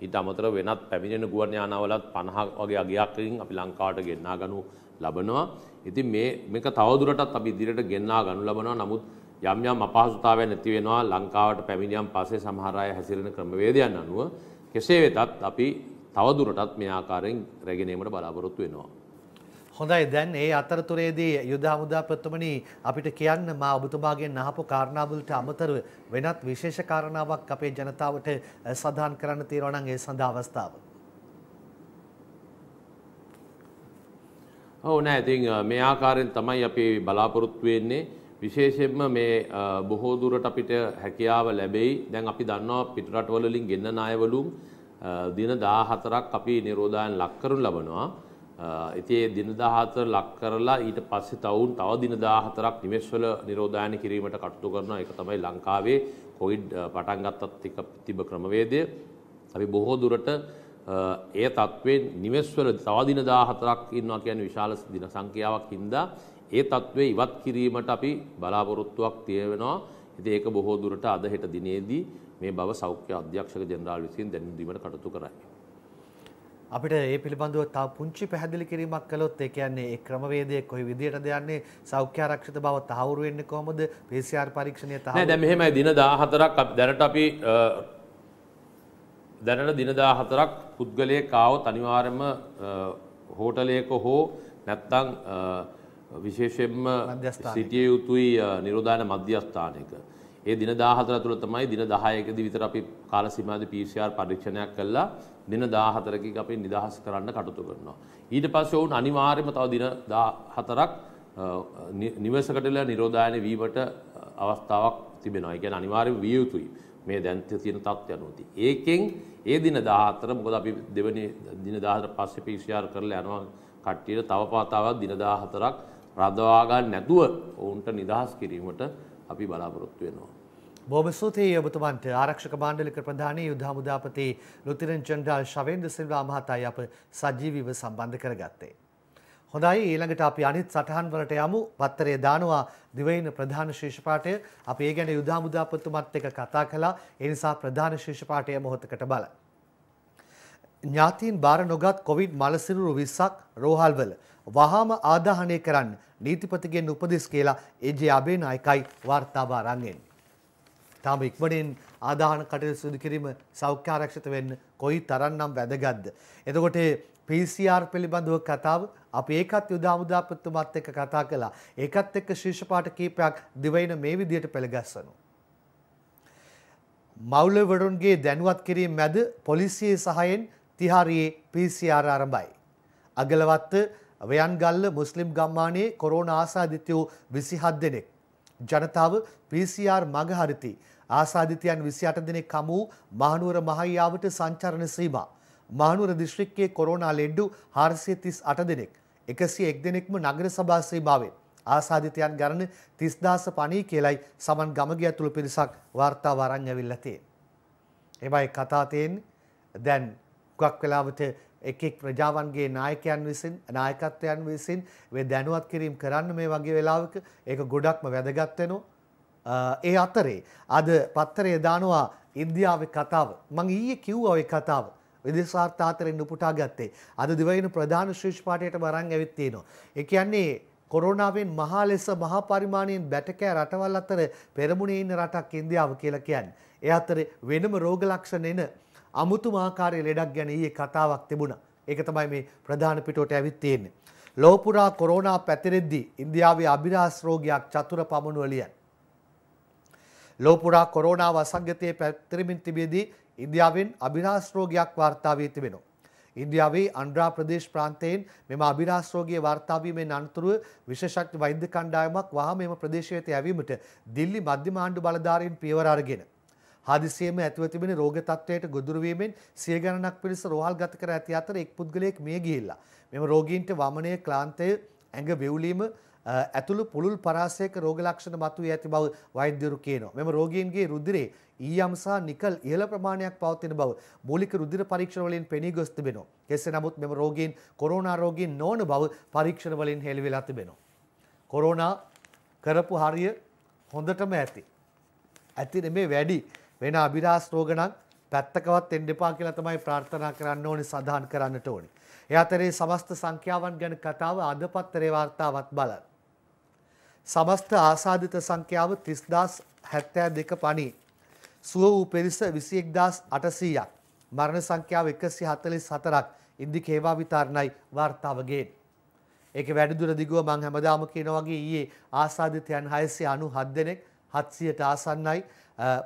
ඊට අමතරව වෙනත් පැමිණෙන ගුවන් යානාවලත් 50ක් වගේ අගයක්කින් අපි ලංකාවට ගෙන්නා ගනු ලබනවා. ඉතින් මේ මේක තවදුරටත් අපි ඉදිරියට ගෙන්නා ගනු ලබනවා. නමුත් යම් යම් අපහසුතාවයන් ඇති වෙනවා ලංකාවට පැමිණියන් පස්සේ සමහර අය හැසිරෙන ක්‍රමවේදයන් අනුව. කෙසේ වෙතත් අපි තවදුරටත් මේ ආකාරයෙන් රැගෙනීමට බලාපොරොත්තු වෙනවා. හොඳයි දැන් ඒ අතරතුරේදී යුද හමුදා ප්‍රථමනි අපිට කියන්න මා ඔබතුමාගෙන් අහපු කාරණාවලට අමතරව වෙනත් විශේෂ කාරණාවක් අපේ ජනතාවට සඳහන් කරන්න තියෙනවා නම් ඒ සඳහා අවස්ථාව. ඔව් නෑ ඉතින් මේ ආකාරයෙන් තමයි අපි බලාපොරොත්තු වෙන්නේ විශේෂයෙන්ම මේ බොහෝ දුරට අපිට හැකියාව ලැබෙයි. දැන් අපි දන්නවා පිටරටවල වලින් ගෙන්නන අයවලුම් දින 14ක් අපි නිරෝධායන ලක් කරනු ලබනවා. ඉතින් දින 14 ලක් කරලා ඊට පස්සේ තවුන් තව දින 14ක් නිවෙස්වල නිරෝධායන කිරීමට කටයුතු කරනවා. ඒක තමයි ලංකාවේ කොවිඩ් පටන් ගත්තත් එක තිබ ක්‍රමවේදය. අපි බොහෝ දුරට ඒ තත්ත්වේ නිවෙස්වල තව දින 14ක් ඉන්නවා කියන්නේ විශාල දින සංඛ්‍යාවක් හින්දා ඒ තත්ත්වේ ඉවත් කිරීමට අපි බලාපොරොත්තුවක් තියෙනවා. ඉතින් ඒක බොහෝ දුරට අද හෙට දිනේදී මේ බව සෞඛ්‍ය අධ්‍යක්ෂක ජනරාල් විසින් දැනුම්දීමට කටයුතු කරයි. අපිට ඒ පිළිබඳව තව පුංචි පැහැදිලි කිරීමක් කළොත් ඒ කියන්නේ ඒ ක්‍රමවේදය කොයි විදියටද යන්නේ සෞඛ්‍ය ආරක්ෂිත බව තහවුරු වෙන්නේ කොහොමද PCR පරීක්ෂණය තහවුරු නෑ දැන් මෙහෙමයි දින 14ක් දැනට අපි දැනට දින 14ක් පුද්ගලයෙක් ආවොත් අනිවාර්යයෙන්ම හෝටලයක හෝ නැත්නම් විශේෂයෙන්ම සිටිය යුතුයි නිරෝධායන මධ්‍යස්ථානයක ඒ දින 14 තුළ තමයි දින 10කදී විතර අපි කාල සීමාවේ PCR පරීක්ෂණයක් කළා දින 14කින් අපි නිදහස් කරන්න කටයුතු කරනවා. ඊට පස්සේ ඔවුන් අනිවාර්යයෙන්ම තව දින 14ක් නිවසකටලා නිරෝධායන වීමට අවස්ථාවක් තිබෙනවා. ඒ කියන්නේ අනිවාර්යයෙන්ම විය යුතුයි. මේ දැන් තියෙන තත්ත්වය අනුව. ඒකෙන් ඒ දින 14 මොකද අපි දෙවෙනි දින 14 පස්සේ PCR කරලා යනවා කට්ටියට තව පාතාවක් දින 14ක් රඳවා ගන්න නැතුව ඔවුන්ට නිදහස් කිරීමට අපි බලාපොරොත්තු වෙනවා. බොහොම ස්තුතියි ඔබතුමන්ට ආරක්ෂක මණ්ඩලික ප්‍රධානී යුද හමුදාපති ලුතිරන් ජෙනරාල් ශවේන්ද්‍ර සිල්වා මහතායි අප සජීවීව සම්බන්ධ කරගත්තේ. හොඳයි ඊළඟට අපි අනිත් සටහන් වලට යමු. පත්තරේ දානවා දිවයින ප්‍රධාන ශීර්ෂ පාඨය. අපි ඒ ගැන යුද හමුදාපතිතුමත් එක්ක කතා කළා. ඒ නිසා ප්‍රධාන ශීර්ෂ පාඨය මොහොතකට බලමු. ඥාතීන් බාර නොගත් කොවිඩ් මලසිරුරු 20ක් රෝහල්වල වහාම ආදාහනය කරන්න නීතිපතිගෙන් උපදෙස් කියලා ඒ.ජේ. අබේනායකයි වාර්තාව අරන් එන්නේ. තාම ඉක්මනින් ආදාහන කටයුතු සිදු කිරීම සෞඛ්‍යාරක්ෂිත වෙන්න කොයි තරම්නම් වැදගත්ද. එතකොට PCR පිළිබඳව කතාව අපි ඒකත් යුදාමුදාපත්තුමත් එක්ක කතා කළා. ඒකත් එක්ක ශීර්ෂපාට කීපයක් දිවයින මේ විදියට පෙළගස්සනවා. මවුලවරුන්ගේ දැනුවත් කිරීම මැද පොලිසියේ සහයෙන් තිහාරයේ PCR ආරම්භයි. අගලවත්ත වයන්ගල්ල මුස්ලිම් ගම්මානයේ කොරෝනා ආසාදිතයෝ 27 දෙනෙක් ජනතාව PCR මගහරිති ආසාධිතයන් 28 දෙනෙක් හමු මහනුවර මහයියාවට සංචරණ සීමා. මහනුවර දිස්ත්‍රික්කයේ කොරෝනා ලෙඩ්ඩු 438 දෙනෙක්, 101 දෙනෙක්ම නගර සභා සීමාවෙන්. ආසාධිතයන් ගණන 30050 කියලයි සමන් ගමගේ ඇතුළු පිරිසක් වාර්තා වරන් ඇවිල්ලා තියෙන්නේ. එබැයි කතා තියෙන්නේ දැන් ගොඩක් වෙලාවට එක් එක් ප්‍රජාවන්ගේ නායකයන් විසින් නායකත්වයන් විසින් මේ දැනුවත් කිරීම කරන්න මේ වගේ වෙලාවක ඒක ගොඩක්ම වැදගත් වෙනවා. ඒ අතරේ අද පත්තරය දානවා ඉන්දියාවේ කතාව මං ඊයේ කිව්වා ওই කතාව විදේශ වාර්තාතරෙන් උපුටා ගත්තේ අද දිවයින ප්‍රධාන ශීර්ෂ පාඨයට වරන් ඇවිත් තියෙනවා ඒ කියන්නේ කොරෝනාවෙන් මහා ලෙස මහා පරිමාණයෙන් බැටකෑ රටවල් අතර පෙරමුණේ ඉන්න රටක් ඉන්දියාව කියලා කියන්නේ. ඒ අතරේ වෙනම රෝග ලක්ෂණ එන අමුතුම ආකාරයේ ලෙඩක් ගැන ඊයේ කතාවක් තිබුණා. ඒක තමයි මේ ප්‍රධාන පිටුවට ඇවිත් තියෙන්නේ. ලෝපුරා කොරෝනා පැතිරෙද්දී ඉන්දියාවේ අභිරහස් රෝගියක් චතුර පමණුව ලියන්නේ. ලෝපුරා කොරෝනාව අසංගතය පැතිරමින් තිබේදී ඉන්දියාවෙන් අභිනාශ්‍රෝගයක් වාර්තාාවී තිබෙනවා. ඉන්දියාවේ අන්ඩ්‍රා ප්‍රදේශ ප්‍රාන්තයෙන් මෙම අභිනාශ්‍රෝගයේ වාර්තාාවීමෙන් අනතුරුව විශෂක්ති වෛද්‍ය කණ්ඩායමක් වහා මෙම ප්‍රදේශයට ඇවීමට දිල්ලි මධ්‍යම ආණ්ඩු බලධාරීන් පියවරාරගෙන. හදිසියම ඇතුව තිබෙන රෝග තත්ත්වයට ගොදුරුවීමෙන් සිය ගණනක් පිරිස රෝහල් ගත කර ඇති අතර එක් පුද්ගලයෙක් මිය ගිහිල්ලා. මෙම රෝගීන්ට වමනය ක්ලාන්තය ඇඟ වෙවුලීම ඇතුළු පුළුල් පරාසයක රෝග ලක්ෂණ මතුවී ඇති බව වෛද්‍යවරු කියනවා. මෙම රෝගීන්ගේ රුධිරේ ඊයම් සහ නිකල් ඉහළ ප්‍රමාණයක් පවතින බව මූලික රුධිර පරීක්ෂණ වලින් පෙනී ගොස් තිබෙනවා. කෙසේ නමුත් මෙම රෝගීන් කොරෝනා රෝගීන් නොවන බව පරීක්ෂණ වලින් හෙළි වෙලා තිබෙනවා. කොරෝනා කරපු හරිය හොඳටම ඇති. ඇති නෙමේ වැඩි වෙන අභිරහස් රෝග නම් පැත්තකවත් එන්න එපා කියලා තමයි ප්‍රාර්ථනා කරන්න ඕනේ සදාන් කරන්නට ඕනේ. එයාතරේ සමස්ත සංඛ්‍යාවන් ගැන කතාව අදපත්තරේ වාර්තාවත් බලන්න. සමස්ත ආසාධිත සංඛ්‍යාව 30072 පණී. සුව වූ පිරිස 21800ක්. මරණ සංඛ්‍යාව 144ක්. ඉන්දි කේවා විතරණයි වර්තාවගේ. ඒක වැඩිදුර දිගුව මං හැමදාම කියනා වගේ ඊයේ ආසාදිතයන් 697 දෙනෙක් හත්සියට ආසන්නයි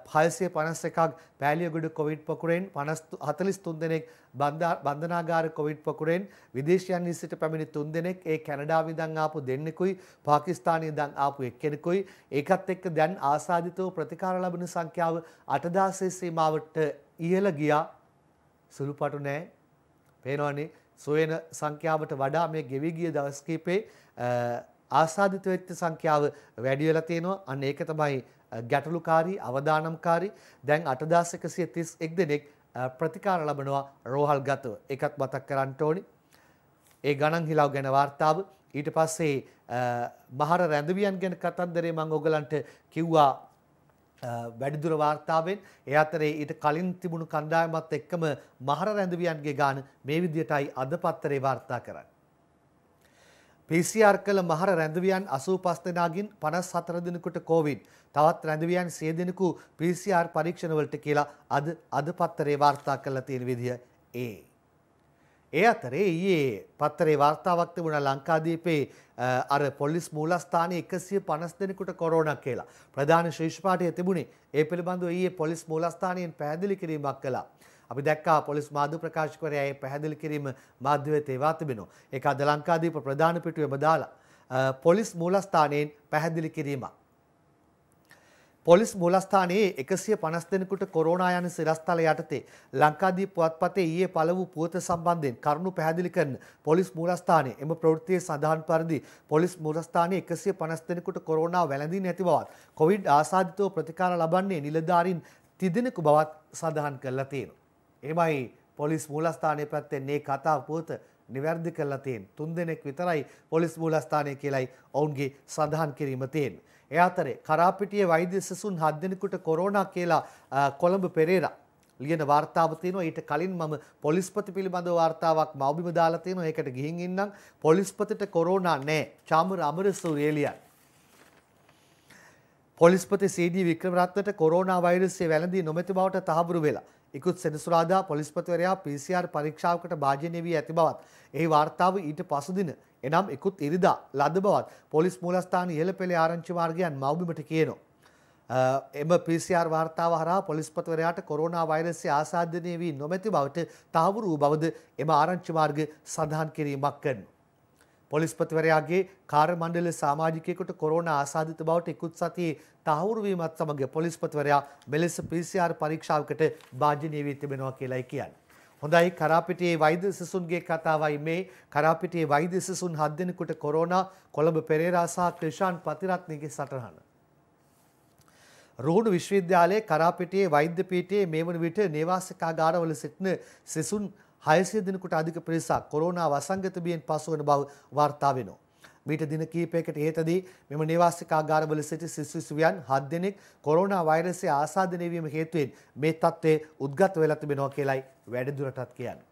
පල්සය පනස් එකක් පෑලියගුඩු කොවිඩ් පොකුරෙන් හතලිස් තුන් දෙනෙක් බන්ධනාගාර කොවිඩ් පොකුරෙන් විදේශයන් නිසිට පැමිණි තුන් දෙනෙක් ඒ කැනඩාව ඉදන් ආපු දෙන්නෙකුයි පාකිස්ථානය ඉදන් ආපු එක්කෙනෙකුයි ඒකත් එක්ක දැන් ආසාධිතව ප්‍රතිකාර ලබන සංඛ්‍යාව අටදාසේ සීමාවට ඉහළ ගියා සුළුපටු නෑ පේනවනේ සොයන සංඛ්‍යාවට වඩා මේ ගෙවි ගිය දවස් කීපේ ආසාදිත වෙච්ච සංඛ්‍යාව වැඩි වෙලා තියෙනවා. අන්න ඒක තමයි ගැටලුකාරී අවදානම්කාරී. දැන් 8131 දෙනෙක් ප්‍රතිකාර ලබනවා රෝහල් ගතව. ඒකත් මතක් කරන්න ඕනි. ඒ ගණන් හිලව් ගැන වார்த்தාව ඊට පස්සේ මහර රැඳවියන් ගැන කතන්දරේ මම ඔයගලන්ට කිව්වා වැඩිදුර වාර්තාවෙන් ඒ අතරේ ඊට කලින් තිබුණු කණ්ඩායමත් එක්කම මහර රැඳවියන්ගේ ගාන මේ විදිහටයි අද පත්තරේ වාර්තා කරන්නේ PCR කළ මහර රැඳවියන් 85 දෙනාගෙන් 54 දෙනෙකුට කොවිඩ් තවත් රැඳවියන් 100 දෙනෙකු PCR පරීක්ෂණවලට කියලා අද අද පත්තරේ වාර්තා කරලා තියෙන විදිය ඒ ඒ අතරේ ඊයේ පත්තරේ වාර්තාවක් තිබුණා ලංකාදීපේ අර පොලිස් මූලස්ථානයේ 150 දෙනෙකුට කොරෝනා කියලා. ප්‍රධාන ශීර්ෂපාඨය තිබුණේ ඒ පිළිබඳව ඊයේ පොලිස් මූලස්ථානයෙන් පැහැදිලි කිරීමක් කළා. අපි දැක්කා පොලිස් මාධ්‍ය ප්‍රකාශකවරයා ඒ පැහැදිලි කිරීම මාධ්‍ය වෙත ඒවා තිබෙනවා. ඒක අද ලංකාදීප ප්‍රධාන පිටුවේම දාලා පොලිස් මූලස්ථානයෙන් පැහැදිලි කිරීමක්. පොලිස් මුලස්ථානයේ එකසිය පනස් දෙනකුට කොරෝනා යන සිරස්ථල යටතේ ලංකාදී පුවත්පතේ ඊයේ පළ වූ පුවත සම්බන්ධයෙන් කරුණු පැහැදිලි කරන පොලිස් මූලස්ථානයේ එම ප්‍රවෘත්තියේ සඳහන් පරිදි පොලිස් මූලස්ථානයේ එකසිය පනස් දෙනකුට කොරෝනා වැළඳී නැති බවත් කොවිඩ් ආසාදිතව ප්‍රතිකාර ලබන්නේ නිලධාරීන් තිදෙනෙකු බවත් සඳහන් කරලා තියෙනවා. එමයි පොලිස් මූලස්ථානය පැත්තෙන් මේ කතා පුවත නිවැරදි කරලා තියෙන. තුන් දෙනෙක් විතරයි පොලිස් මූලස්ථානය කියලායි ඔවුන්ගේ සඳහන් කිරීම තියෙන්නේ. ඒ අතරේ කරාපිටියේ වෛද්‍ය සිසුන් 7 දෙනෙකුට කොරෝනා කියලා කොළඹ පෙරේරා ලියන වාර්තාව තියෙනවා. ඊට කලින් මම පොලිස්පති පිළිබඳව වාර්තාවක් මව්බිම දාලා තියෙනවා. ඒකට ගිහින් ඉන්නම්. පොලිස්පතිට කොරෝනා නැහැ. චාමර අමරසූරිය ලියන්නේ. පොලිස්පති සීඩී වික්‍රමරත්නට කොරෝනා වෛරසය වැළඳී නොමැති බවට තහවුරු වෙලා ඉකුත් සෙනසුරාදා පොලිස්පතිවරයා PCR පරීක්ෂාවකට භාජනය වී ඇති බවත් එහි වාර්තාව ඊට පසුදින එනම් ඉකුත් ඉරිදා ලද බවත් පොලිස් මූලස්ථාන ඉහළපෙළ ආරංචි මාර්ගයන් මව්බිමට කියනවා. එම PCR වාර්තාව හරහා පොලිස්පතිවරයාට කොරෝනා වෛරසය ආසාදනය වී නොමැති බවට තහවුරු වූ බවද එම ආරංචි මාර්ග සඳහන් කිරීමක් කරනවා. පොලිස්පතිවරයාගේ කාර්මණ්ඩල සාමාජිකයෙකුට කොරෝනා ආසාදිත බවට ඉක්ුත් සතියේ තහවුරු වීමත් සමග පොලිස්පතිවරයා මෙලෙස PCR පරීක්ෂාවකට භාජනීය වී තිබෙනවා කියලායි කියන්නේ. හොඳයි කරාපිටියේ වෛද්‍ය සිසුන්ගේ කතාවයි මේ කරාපිටියේ වෛද්‍ය සිසුන් 7 දෙනෙකුට කොරෝනා කොළඹ පෙරේරා සහ ක්‍රිෂාන් පතිරත්නගේ සටහන. රුහුණු විශ්වවිද්‍යාලයේ කරාපිටියේ වෛද්‍ය පීඨයේ මේ වන විට නේවාසිකාගාරවල සිටින සිසුන් 600 දිනකට අධික පිරිසක් කොරෝනා වසංගත බියෙන් පසු වන බව වාර්තා වෙනවා. මීට දින කිහිපයකට ඉහතදී මෙම නිවාසිකාගාරවල සිටි සිසු සිවියන් 7 දෙනෙක් කොරෝනා වෛරසය ආසාදනය වීම හේතුවෙන් මේ තත්ත්වයේ උද්ගත වෙලා තිබෙනවා කියලයි වැඩිදුරටත් කියන්නේ.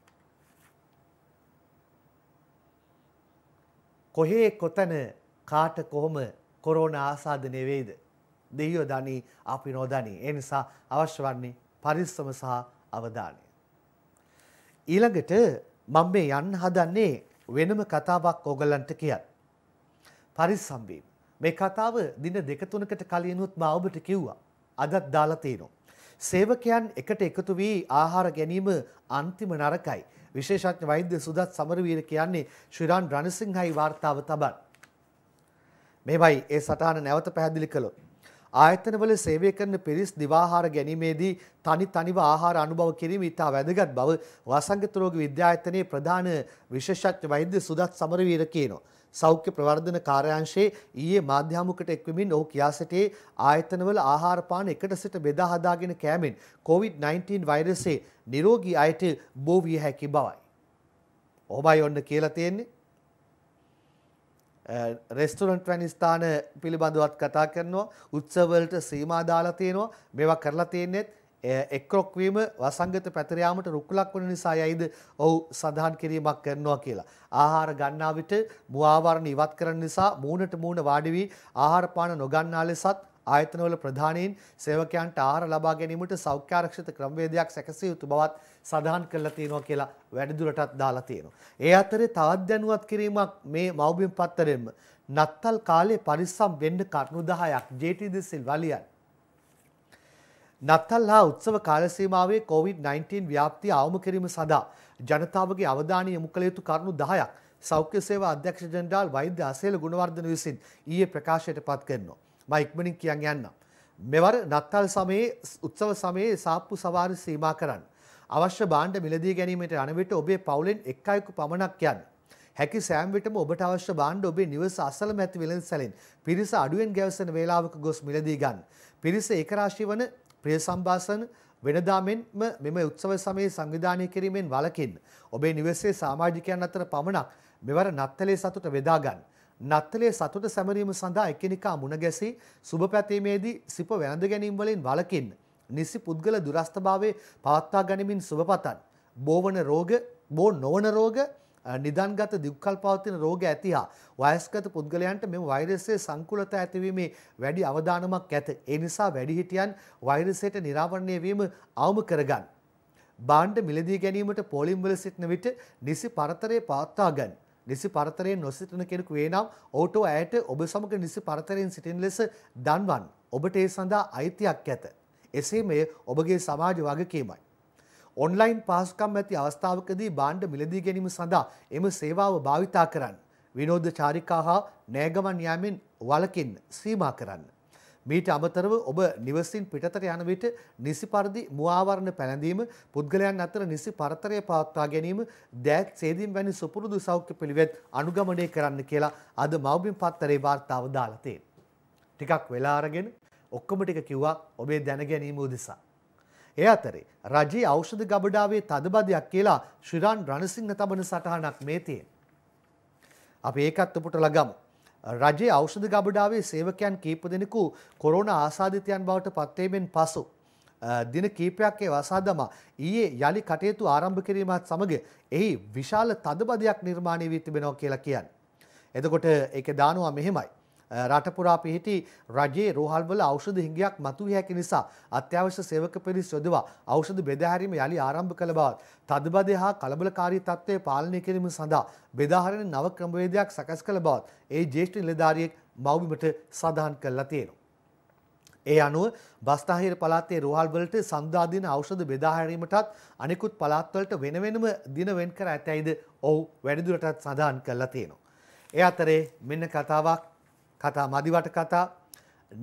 කොහේ කොතන කාට කොහොම කොරෝනා ආසාදනය වේද? දෙයියෝ දනි අපි නොදනි. ඒ නිසා අවශ්‍ය වන්නේ පරිස්සම සහ අවධානය. ඊළඟට මම මේ යන්න හදන්නේ වෙනම කතාවක් ඕගලන්ට කියන්න. පරිස්සම්බීම. මේ කතාව දින දෙක තුනකට කලිනුත් මා ඔබට කිව්වා. අදත් දාලා තියෙනවා. සේවකයන් එකට එකතු වී ආහාර ගැනීම අන්තිම නරකයි. විශේෂඥ වෛද්‍ය සුදත් සමරවීර කියන්නේ ශ්‍රීරාන් රණසිංහයි වාර්තාව තබන්. මේවයි ඒ සටහන නැවත පැහැදිලි කළොත්. ආයතනවල සේවය කරන පිරිස් දිවාහාර ගැනීමේදී තනි තනිව ආහාර අනුභව කිරීම ඉතා වැදගත් බව වසංගත රෝග විද්‍යායතනයේ ප්‍රධාන විශේෂඥ වෛද්‍ය සුදත් සමරවීර කියනවා. සෞඛ්‍ය ප්‍රවර්ධන කාර්යාංශයේ ඊයේ මාධ්‍යාමුකට එක්වමින් ඔහු කියා සිටේ ආයතනවල ආහාර පාන එකට සිට බෙදා හදාගෙන කෑමෙන් COVID-19 වෛරසයේ නිරෝගී අයට බෝ විය හැකි බවයි. ඔහොමයි ඔන්න කියලා තියෙන්නේ. රෙස්ටරන්ට් වැනි ස්ථාන පිළිබඳවත් කතා කරනවා උත්සවලට සීමා දාලා තියෙනවා මේවා කරලා තියෙන්නේත් එක්රොක්වීම වසංගත පැතරයාමට රුකුලක් වන නිසා යයිද ඔහු සඳහන් කිරීමක් කරනවා කියලා. ආහාර ගන්නා විට මුවාවරණ ඉවත් කරන නිසා මූණට මූණ වාඩි වී ආහාර පාන නොගන්නා ලෙසත් ආයතනවල ප්‍රධානීන් සේවකයන්ට ආහාර ලබා ගැනීමට සෞඛ්‍යාරක්ෂිත ක්‍රමවේදයක් සැකසිය යුතු බවත් සඳහන් කරලා තියෙනවා කියලා වැඩිදුරටත් දාලා තියෙනවා. ඒ අතරේ තවත් දැනුවත් කිරීමක් මේ මව්බිම් පත්තරෙන්ම නත්තල් කාලේ පරිස්සම් වෙන්න කරුණු 10ක් ජේටි දිසිල් වලියන් නත්තල් හා උත්සව කාලසීමාවේ COVID-19 ව්‍යාප්තිය අවම කිරීම සඳහා ජනතාවගේ අවධානය යොමු කළ යුතු කරුණු 10ක් සෞඛ්‍ය සේවා අධ්‍යක්ෂ ජෙනරාල් වෛද්‍ය අසේල ගුණවර්ධන විසින් ඊයේ ප්‍රකාශයට පත් කරනවා. මයික්මනින් කියන් යන්න. මෙවර නත්තල් සමයේ උත්සව සමයේ සාප්පු සවාර සීමා කරන්න. අවශ්‍ය බාණ්ඩ මිලදී ගැනීමට අනවිට ඔබේ පවුලෙන් එක් අයෙකු පමණක් යන්න. හැකි සෑම්විටම ඔබට අවශ්‍ය බාණ්ඩ ඔබේ නිවස අසල මැති වෙලෙන් සැලෙන් පිරිස අඩුවෙන් ගැවසන වේලාවක ගොස් මිලදී ගන්න. පිරිස ඒකරාශී වන ප්‍රිය සම්භාසන වෙනදා මෙන්ම මෙම උත්සව සමයේ සංවිධානය කිරීමෙන් වලකින්න. ඔබේ නිවසේ සාමාජිකයන් අතර පමණක් මෙවර නත්තලේ සතුට බෙදා ගන්න. නත්තලේ සතුට සැමරීම සඳහා එකිනෙකා මුණ ගැසී සුබ පැතීමේදී සිප වැළඳ ගැනීම් වලින් වළකින්න. නිසි පුද්ගල දුරස්ථභාවයේ පවත්වා ගැනීමින් සුබපතන්. බෝවන රෝග, බෝ නොවන රෝග, නිදන්ගත දික්කල් පවතින රෝග ඇති හා වයස්ගත පුද්ගලයන්ට මෙම වෛරසයේ සංකුලතා ඇතිවීමේ වැඩි අවධානමක් ඇත. ඒ නිසා වැඩිහිටියන් වෛරසයට නිරාවරණය වීම අවම කරගන්න. බාණ්ඩ මිලදී ගැනීමට පෝලිම්වල සිටින විට නිසි පරතරය පවත්වා ගන්න. නිසි පරතරයෙන් නොසිටන කෙනෙකු වේ නම් ඔවුට ඇයට ඔබ සමග නිසි පරතරයෙන් සිටින ලෙස දන්වන් ඔබට ඒ සඳහා අයිතියක් ඇත. එසේ මේ ඔබගේ සමාජ වගකීමයි. ඔන්ලයින් පහසුකම් ඇති අවස්ථාවකදී බාණ්ඩ මිලදී ගැනීම සඳහා එම සේවාව භාවිතා කරන්න. විනෝධ චාරිකා හා නෑගමන් යාමෙන් වලකින් සීමා කරන්න. මීට අමතරව ඔබ නිවසින් පිටතට යන විට නිසි පරිදි මුවාවරණ පැළඳීම පුද්ගලයන් අතර නිසි පරතරය පවත්වා ගැනීම දෑත් සේදීම් වැනි සුපුරුදු සෞඛ්‍ය පිළිවෙත් අනුගමනය කරන්න කියලා අද මව්බිම් පත්තරේ වාර්තාව දාලා තියෙනවා. ටිකක් වෙලා අරගෙන ඔක්කොම ටික කිව්වා ඔබේ දැනගැනීම උදෙසා. ඒ අතරේ රජයේ ඖෂධ ගබඩාවේ තදබදයක් කියලා ශ්‍රීරාන් රණසිංහ තබන සටහනක් මේ තියෙන. අපි ඒකත් ඔබට ලගමු. රජයේ ඖෂධ ගබඩාවේ සේවකයන් කීප දෙනෙකු කොරෝන ආසාධිතයන් බවට පත්වීමෙන් පසු දින කීපයක් ඒ වසාදමා ඊයේ යලි කටයුතු ආරම්භ කිරීමත් සමග එහි විශාල තදබදයක් නිර්මාණය වී තිබෙනවා කියලා කියන්නේ. එතකොට ඒක දානවා මෙහෙමයි. රටපුරා පිහිටි රජයේ රෝහල්වල ඖෂධ හිඟයක් මතුවිය හැකි නිසා අත්‍යවශ්‍ය සේවක පිරිස් යොදවා ඖෂධ බෙදා හැරීම යළි ආරම්භ කළ බවත් තදබදය හා කලබලකාරී තත්ත්වය පාලනය කිරීම සඳහා බෙදා හැරෙන නව ක්‍රමවේදයක් සකස් කළ බවත් ඒ ජ්‍යෙෂ්ඨ නිලධාරියෙක් මව්බිමට සඳහන් කළා තියෙනවා. ඒ අනුව බස්නාහිර පළාතේ රෝහල්වලට සඳහා දින ඖෂධ බෙදා හැරීමටත් අනෙකුත් පළාත්වලට වෙන වෙනම දින වෙන් කර ඇතැයිද ඔහු වැඩිදුරටත් සඳහන් කළා තියෙනවා. ඒ අතරේ මෙන්න කතාවක් කතා මදිවට කතා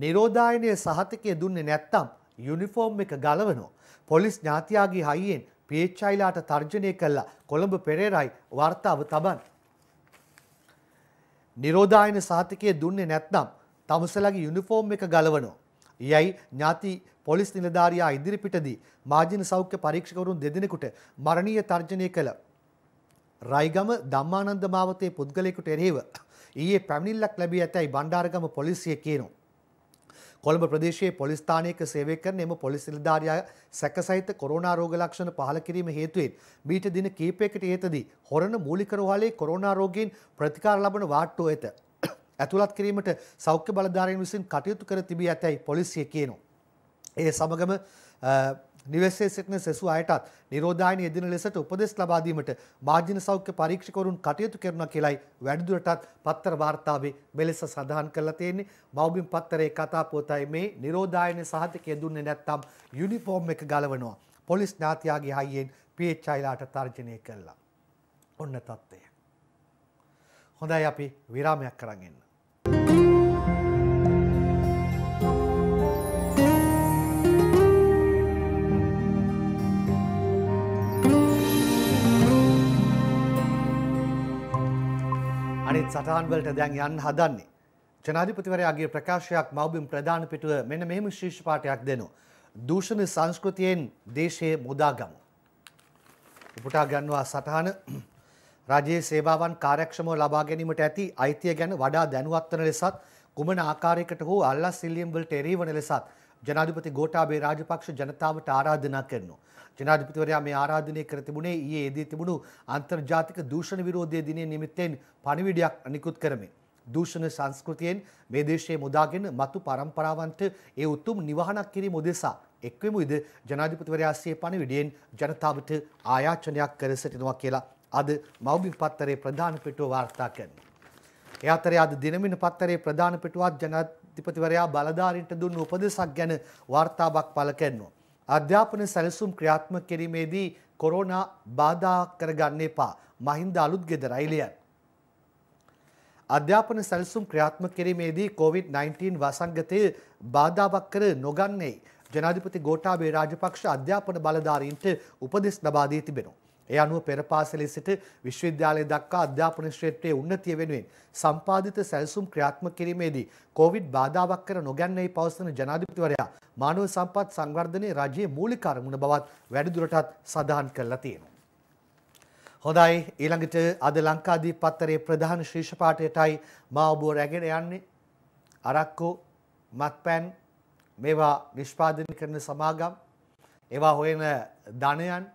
නිරෝධායනය සහතිකය දුන්නේ නැත්තම් යුනිෆෝර්ම් එක ගලවනෝ. පොලිස් ඥාතියාගේ හයියෙන් පේච්චයිලාට තර්ජනය කල්ලා කොළඹ පෙරේරයි වර්තාව තබන්. නිරෝධායන සාතිකය දුන්නේ නැත්නම් තමසලගේ යුනිෆෝර්ම් එක ගලවනෝ. යයි ඥාති පොලිස් නිලධාරයා ඉදිරිපිටදී මාජින සෞඛ්‍ය පරීක්ෂකවරුන් දෙදෙනෙකුට මරණීය තර්ජනය කළ. රයිගම ධම්මානන්ද මාවතේ පුද්ගලයෙකුට එරෙහිව ඊයේ පැමිණිල්ලක් ලැබී ඇතැයි බණ්ඩාරගම පොලිසිය කියනවා. කොළඹ ප්‍රදේශයේ පොලිස්ථානයක සේවය කරන එම පොලිස් නිලධාරියා සැකසහිත කොරෝනා රෝග ලක්ෂණ පහළ කිරීම හේතුවෙන් මීට දින කිහිපයකට ඉහතදී හොරණ මූලික රෝහලේ කොරෝනා රෝගීන් ප්‍රතිකාර ලබන වාට්ටුව වෙත ඇතුළත් කිරීමට සෞඛ්‍ය බලධාරීන් විසින් කටයුතු කර තිබී ඇතැයි පොලිසිය කියනවා. ඒ සමගම නිවසේ සිටින සෙසු අයටත් නිරෝධායන යෙදෙන ලෙසට උපදෙස් ලබා දීමට මාර්ජින සෞඛ්‍ය පරීක්ෂකවරුන් කටයුතු කරනවා කියලයි වැඩිදුරටත් පත්තර වාර්තාවේ මෙලෙස සඳහන් කරලා තියෙන්නේ. මව්බිම් පත්තරේ කතා පොතයි මේ නිරෝධායන සහතිකය දුන්නේ නැත්නම් යුනිෆෝම් එක ගලවනවා. පොලිස් ඥාතියාගේ හයියෙන් PHIලාට තර්ජනය කළා. ඔන්න තත්ත්වය. හොඳයි අපි විරාමයක් කරන් එන්න. අනිත් සටහන් වලට දැන් යන්න හදන්නේ. ජනාධිපතිවරයාගේ ප්‍රකාශයක් මව්බිම් ප්‍රධාන පිටුව මෙන්න මෙහෙම ශීර්ෂ පාඨයක් දෙනවා. දූෂණ සංස්කෘතියෙන් දේශයේ මුදාගමු. උපුටා ගන්නවා සටහන රජයේ සේවාවන් කාර්යක්ෂමව ලබා ගැනීමට ඇති අයිතිය ගැන වඩා දැනුවත් වන ලෙසත් කුමන ආකාරයකට හෝ අල්ලස් ඉල්ලීම් වලට එරෙහිවන ලෙසත් ජනාධිපති ගෝඨාභය රාජපක්ෂ ජනතාවට ආරාධනා කරනවා. ජනාධිපතිවරයා මේ ආරාධනය කර තිබුණේ ඊයේ එදී තිබුණු අන්තර්ජාතික දූෂණ විරෝධය දිනේ නිමිත්තෙන් පණිවිඩයක් නිකුත් කරමින් දූෂණ සංස්කෘතියෙන් මේ දේශයේ මුදාගෙන මතු පරම්පරාවන්ට ඒ උතුම් නිවහනක් කිරීම උදෙසා එක්වෙමුයිද ජනාධිපතිවරයා සිය පණිවිඩයෙන් ජනතාවට ආයාචනයක් කර සිටිනවා කියලා අද මෞබිම් පත්තරේ ප්‍රධාන පිටුව වාර්තා කරනවා. ඒ අතරේ අද දිනමින පත්තරේ ප්‍රධාන පිටුවත් ජනාධිපතිවරයා බලධාරීන්ට දුන්න උපදෙසක් ගැන වාර්තාවක් පළ කරනවා. අධ්‍යාපන සැලසුම් ක්‍රියාත්මක කිරීමේදී කොරෝනා බාධා කරගන්න එපා. මහින්ද අලුත්ගෙද රයිලියන්. අධ්‍යාපන සැලසුම් ක්‍රියාත්මක කිරීමේදී COVID-19 වසංගතය බාධාවක් කර නොගන්නේ ජනාධිපති ගෝඨාභය රාජපක්ෂ අධ්‍යාපන බලධාරීන්ට උපදෙස් ලබා දී තිබෙනවා. ඒ අනුව පෙර පාසලේ සිට විශ්වවිද්‍යාලය දක්වා අධ්‍යාපන ක්ෂේත්‍රයේ උන්නතිය වෙනුවෙන් සම්පාදිත සැලසුම් ක්‍රියාත්මක කිරීමේදී කොවිඩ් බාධාවක් කර නොගැන්නයි පවසන ජනාධිපතිවරයා මානව සම්පත් සංවර්ධනයේ රජයේ මූලික අරමුණ බවත් වැඩිදුරටත් සඳහන් කරලා තියෙනවා. හොඳයි ඊළඟට අද ලංකාදීප පත්තරේ ප්‍රධාන ශීර්ෂ පාඨයටයි මා ඔබව රැගෙන යන්නේ අරක්කු මත්පැන් මේවා නිෂ්පාදනය කරන සමාගම් ඒවා හොයන ධනයන්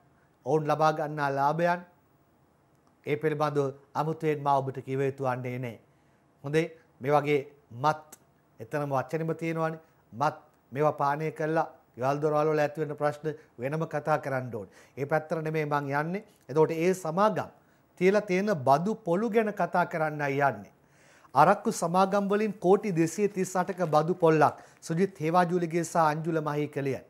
ඔවුන් ලබා ගන්නා ලාභයන් ඒ පිළිබඳව අමුතුවෙන් මා ඔබට කිව යුතු වන්නේ නැහැ. හොඳේ මේ වගේ මත් එතනම වචනෙම තියෙනවානේ. මත් මේවා පානය කළා ගෙවල් දොරවල් වල ඇති වෙන ප්‍රශ්න වෙනම කතා කරන්න ඕනේ. ඒ පැත්තට නෙමෙයි මං යන්නේ. එතකොට ඒ සමාගම් තියලා තියෙන බදු පොළු ගැන කතා කරන්නයි යන්නේ. අරක්කු සමාගම් වලින් කෝටි 238ක බදු පොල්ලක් සුජිත් හේවාජුලිගේ සහ අංජුල මහීකලියයි.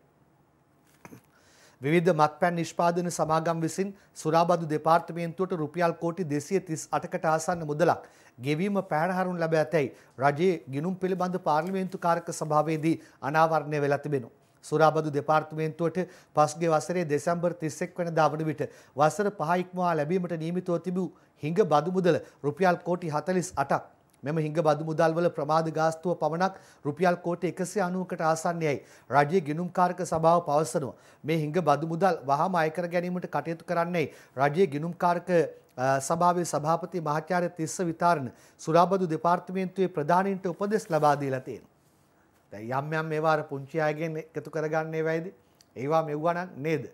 විවිධ මත්පැන් නිෂ්පාදන සමාගම් විසින් සුරාබදු දෙපාර්තමේන්තුවට රුපියල් කෝටි 238කට ආසන්න මුදලක් ගෙවීම පැහැරහරුන් ලැබ ඇතැයි රජයේ ගිණුම් පිළිබඳ පාර්ලිමේන්තු කාරක සභාවේදී අනාවරණය වෙලා තිබෙනවා. සුරාබදු දෙපාර්තමේන්තුවට පස්ගේ වසරේ දෙසැම්බර් 31 වෙනිදා වන විට වසර 5 ඉක්මවා ලැබීමට නියමිතව තිබූ හිඟ බදු මුදල රුපියල් කෝටි 48ක් මෙම හිංග බදු මුදල්වල ප්‍රමාද ගාස්තුව පමණක් රුපියල් කෝටි 190කට ආසන්නයයි රජයේ ගිණුම්කාරක සභාව පවසනවා. මේ හිංග බදු මුදල් වහාම අය කර ගැනීමට කටයුතු කරන්නේ රජයේ ගිණුම්කාරක සභාවේ සභාපති මහාචාර්ය තිස්ස විතාරණ සුරාබදු දෙපාර්තමේන්තුවේ ප්‍රධානීන්ට උපදෙස් ලබා දීලා තියෙනවා. දැන් යම් යම් ඒවා අර පුංචි අයගෙන් එකතු කරගන්නේ වෙයිද? ඒවා මෙව්වා නම් නේද?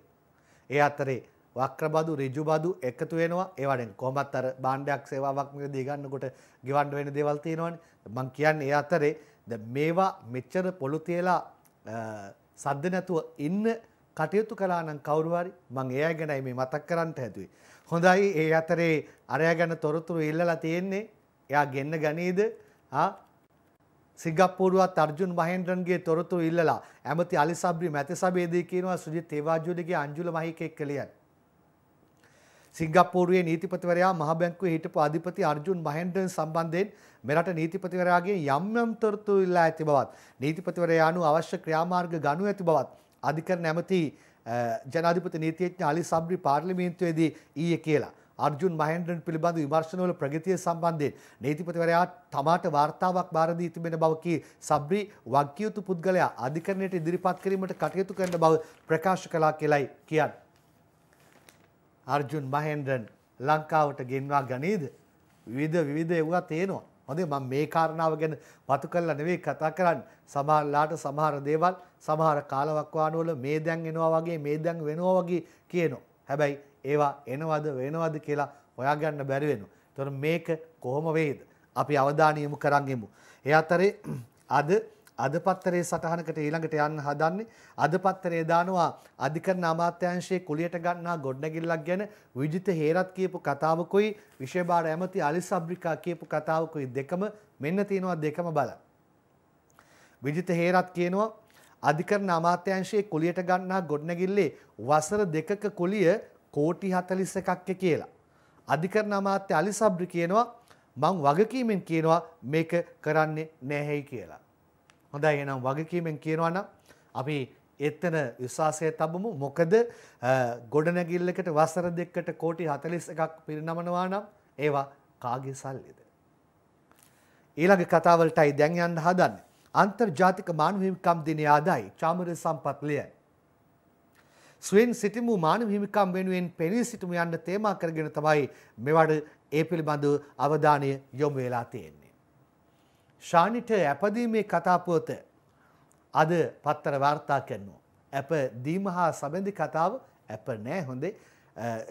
ඒ අතරේ වක්‍රබදු රිජුබදු එකතු වෙනවා ඒවටෙන් කොහොමත් අර බාණ්ඩයක් සේවාවක් මොකද දී ගන්නකොට ගෙවන්න වෙන දේවල් තියෙනවනේ මං කියන්නේ ඒ අතරේ දැන් මේවා මෙච්චර පොළු තියලා සද්ද නැතුව ඉන්න කටයුතු කළා නම් කවුරු හරි මං එයා ගැනයි මේ මතක් කරන්නට හැදුවේ හොඳයි ඒ අතරේ අරයා ගැන තොරතුරු ඉල්ලලා තියෙන්නේ එයා ගෙන්න ගනේද ආ සිංගප්පූරුවත් අර්ජුන් මහේන්ද්‍රන්ගේ තොරතුරු ඉල්ලලා ඇමති අලි සබ්‍රි මැතිසබේදී කියනවා සුජිත් තේවාජුලිගේ අංජුල මහිකෙක් කලියන් සිංගප්පූරුවේ නීතිපතිවරයා මහ බැංකුවේ හිටපු අධිපති අර්ජුන් මහෙන්ද්‍රන් සම්බන්ධයෙන් මෙරට නීතිපතිවරයාගේ යම් යම් තොරතුරු ඉල්ලා ඇති බවත් නීතිපතිවරයා අනු අවශ්‍ය ක්‍රියාමාර්ග ගනු ඇති බවත් අධිකරණ ඇමති ජනාධිපති නීතිඥ අලි සබ්රි පාර්ලිමේන්තුවේදී ඊයේ කියලා අර්ජුන් මහෙන්ද්‍රන් පිළිබඳ විමර්ශනවල ප්‍රගතිය සම්බන්ධයෙන් නීතිපතිවරයා තමාට වාර්තාවක් බාර දී තිබෙන බව කී සබ්රි වග්කියුතු පුද්ගලයා අධිකරණයට ඉදිරිපත් කිරීමට කටයුතු කරන බව ප්‍රකාශ කළා කියලයි කියන්නේ අර්ජුන් මහෙන්ද්‍රන් ලංකාවට ගෙන්වා ගනීද විවිධ විවිධ එව්වා තියෙනවා. හොඳේ මම මේ කාරණාව ගැන වතු කරලා නෙවෙයි කතා කරන්නේ. සමහරලාට සමහර දේවල් සමහර කාලවකවානුවල මේ දැන් එනවා වගේ මේ දැන් වෙනවා වගේ කියනවා. හැබැයි ඒවා එනවද වෙනවද කියලා හොයාගන්න බැරි වෙනවා. ඒතර මේක කොහොම වේද? අපි අවධානය යොමු කරන් එමු. ඒ අතරේ අද අද පත්තරේ සටහනකට ඊළඟට යන්න හදන්නේ අද පත්තරේ දානවා අධිකරණ අමාත්‍යාංශයේ කුලියට ගන්නා ගොඩනැගිල්ලක් ගැන විජිත හේරත් කියපු කතාවකුයි විෂය බාර ඇමති අලිස් අබ්රිකා කියපු කතාවකුයි දෙකම මෙන්න තියෙනවා දෙකම බලන්න. විජිත හේරත් කියනවා අධිකරණ අමාත්‍යාංශයේ කුලියට ගන්නා ගොඩනැගිල්ලේ වසර දෙකක කුලිය කෝටි 41ක් කියලා. අධිකරණ අමාත්‍ය අලිස් අබ්රි කියනවා මං වගකීමෙන් කියනවා මේක කරන්නේ නැහැයි කියලා. හොඳයි එනම් වගකීමෙන් කියනවනම් අපි එතන විශ්වාසය තබමු මොකද ගොඩනැගිල්ලකට වසර දෙකට කෝටි හතලිස් එකක් පිරිනමනවා නම් ඒවා කාගේ සල්ලිද. ඊළඟ කතාවලටයි දැන් යන්න හදන්න. අන්තර්ජාතික මානවහිමිකම් දිනය ආදායි චාමර සම්පත් ලියයි. ස්වෙන් සිටිමු මානවහිමිකම් වෙනුවෙන් පෙනී සිටිමු යන්න තේමා කරගෙන තමයි මෙවට ඒ පිළිබඳ අවධානය යොමු වෙලා තියෙන්නේ. ශානිට ඇපදීමේ කතාපුවත අද පත්තර වාර්තා කරනවා. ඇප දීම හා සබැඳි කතාව ඇප නෑ හොඳේ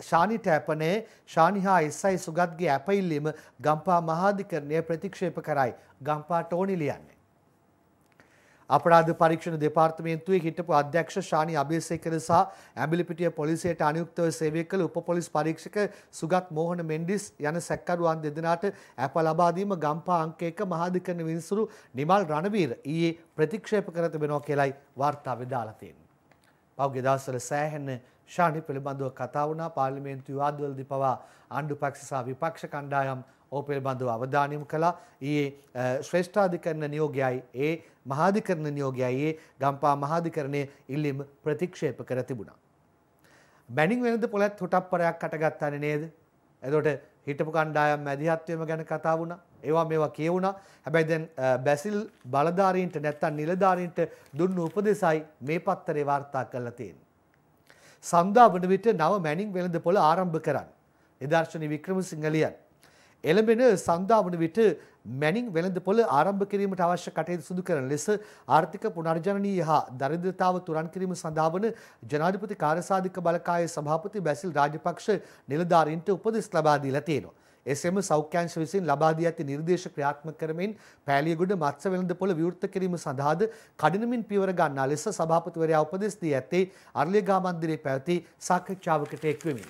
ශානිට ඇපනේ ශානිහා එස්සයි සුගත්ගේ ඇපයිල්ලීම ගම්පා මහාධිකරණය ප්‍රතික්ෂේප කරයි ගම්පා ටෝනිලියන්න. අපරාධ පරීක්ෂණ දෙපාර්තමේන්තුවේ හිටපු අධ්‍යක්ෂ ශානි අබේසේකර සහ ඇඹිලිපිටිය පොලිසියට අනුයුක්තව සේවය කළ උපපොලිස් පරීක්ෂක සුගත් මෝහන මෙන්ඩිස් යන සැකකරුවන් දෙදෙනාට ඇප ලබා දීම ගම්පා අංක 1 මහාධිකරණ විනිසුරු නිමල් රණවීර ඊයේ ප්‍රතික්ෂේප කර තිබෙනවා කියලයි වාර්තා වෙදාලා තියෙන්නේ. පහුගිය දවස්වල සෑහෙන ශානි පිළිබඳව කතා වුණා පාර්ලිමේන්තු විවාදවලදී පවා ආණ්ඩු පක්ෂ සහ විපක්ෂ කණ්ඩායම් ඕපෙල්බඳව අවධානයම් කලා ඒ ශ්‍රේෂ්ඨාධිකරණ නියෝගයයි ඒ මහාධිකරණ නියෝගයයි ඒ ගම්පා මහාධිකරණය ඉල්ලිම ප්‍රතික්ෂේප කර තිබුණා. බැනිින් වෙනද පොලත් හොටප්පරයක් කටගත්තන නේද. එදොට හිටපු කණ්ඩායම් මැදිහත්වම ගැන කතා වුණ ඒවා මේවා කියවුණ හැබැයි දැන් බැසිල් බලධාරීන්ට නැත්තන් නිලධාරීන්ට දුන්න උපදෙසයි මේ පත්තරේ වාර්තා කරලා තියෙන්. සන්දා වන විට නව මැනිින් වෙළඳ පොළ ආරම්භ කරන්න. එදර්ශනය වික්‍රම සිංහලියන් එළඹෙන සන්දාවන විට මැනිින් වෙළඳ පොළ ආරම්භ කිරීමට අවශ්‍ය කටයුතු සිදු කරන ලෙස ආර්ථික පුනර්ජනනීය හා දරිද්‍රතාව තුරන් කිරීම සඳහා වන ජනාධිපති කාර්යසාධක බලකායේ සභාපති බැසිල් රාජපක්ෂ නිලධාරීන්ට උපදෙස් ලබා දීලා තියෙනවා. එසම සෞඛ්‍යංශ විසින් ලබා දී ඇති නිර්දේශ ක්‍රියාත්මක කරමින් පෑලියගොඩ මත්ස්‍ය වෙළඳ පොළ විවෘත කිරීම සඳහාද කඩිනමින් පියවර ගන්නා ලෙස සභාපතිවරයා උපදෙස් දී ඇත්තේ අරලියගා මන්දිරයේ පැවති සාකච්ඡාවකට එක්වෙමින්.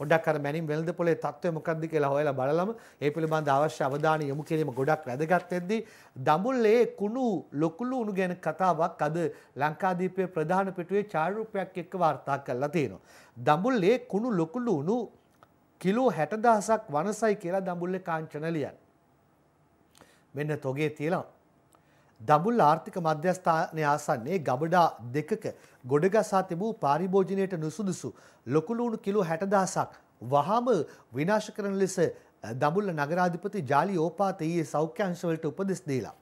පොඩක් අර මැනින් වෙළඳ පොලේ තත්ත්වය මොකක්ද කියලා හොයලා බලලම ඒ පිළිබඳ අවශ්‍ය අවධානය යොමු කිරීම ගොඩක් වැදගත් වෙද්දී දඹුල්ලේ කුණු ලොකුළු උණු ගැන කතාවක් අද ලංකාදීපයේ ප්‍රධාන පිටුවේ ඡායාරූපයක් එක්ක වාර්තා කරලා තියෙනවා. දඹුල්ලේ කුණු ලොකුළු උණු කිලෝ 60000ක් වනසයි කියලා දඹුල්ලේ කාංචන ලියන. මෙන්න තොගේ තියෙනවා. දඹුල්ල ආර්ථික මධ්‍යස්ථානය ආසන්නයේ ගබඩා දෙකක ගොඩගසා තිබූ පාරිභෝජනයට නුසුදුසු ලොකුලූණු කිලෝ 60000ක් වහාම විනාශ කරන ලෙස දඹුල්ල නගරාධිපති ජාලි ඕපාත ඊයේ සෞඛ්‍යාංශ වලට උපදෙස් දීලා.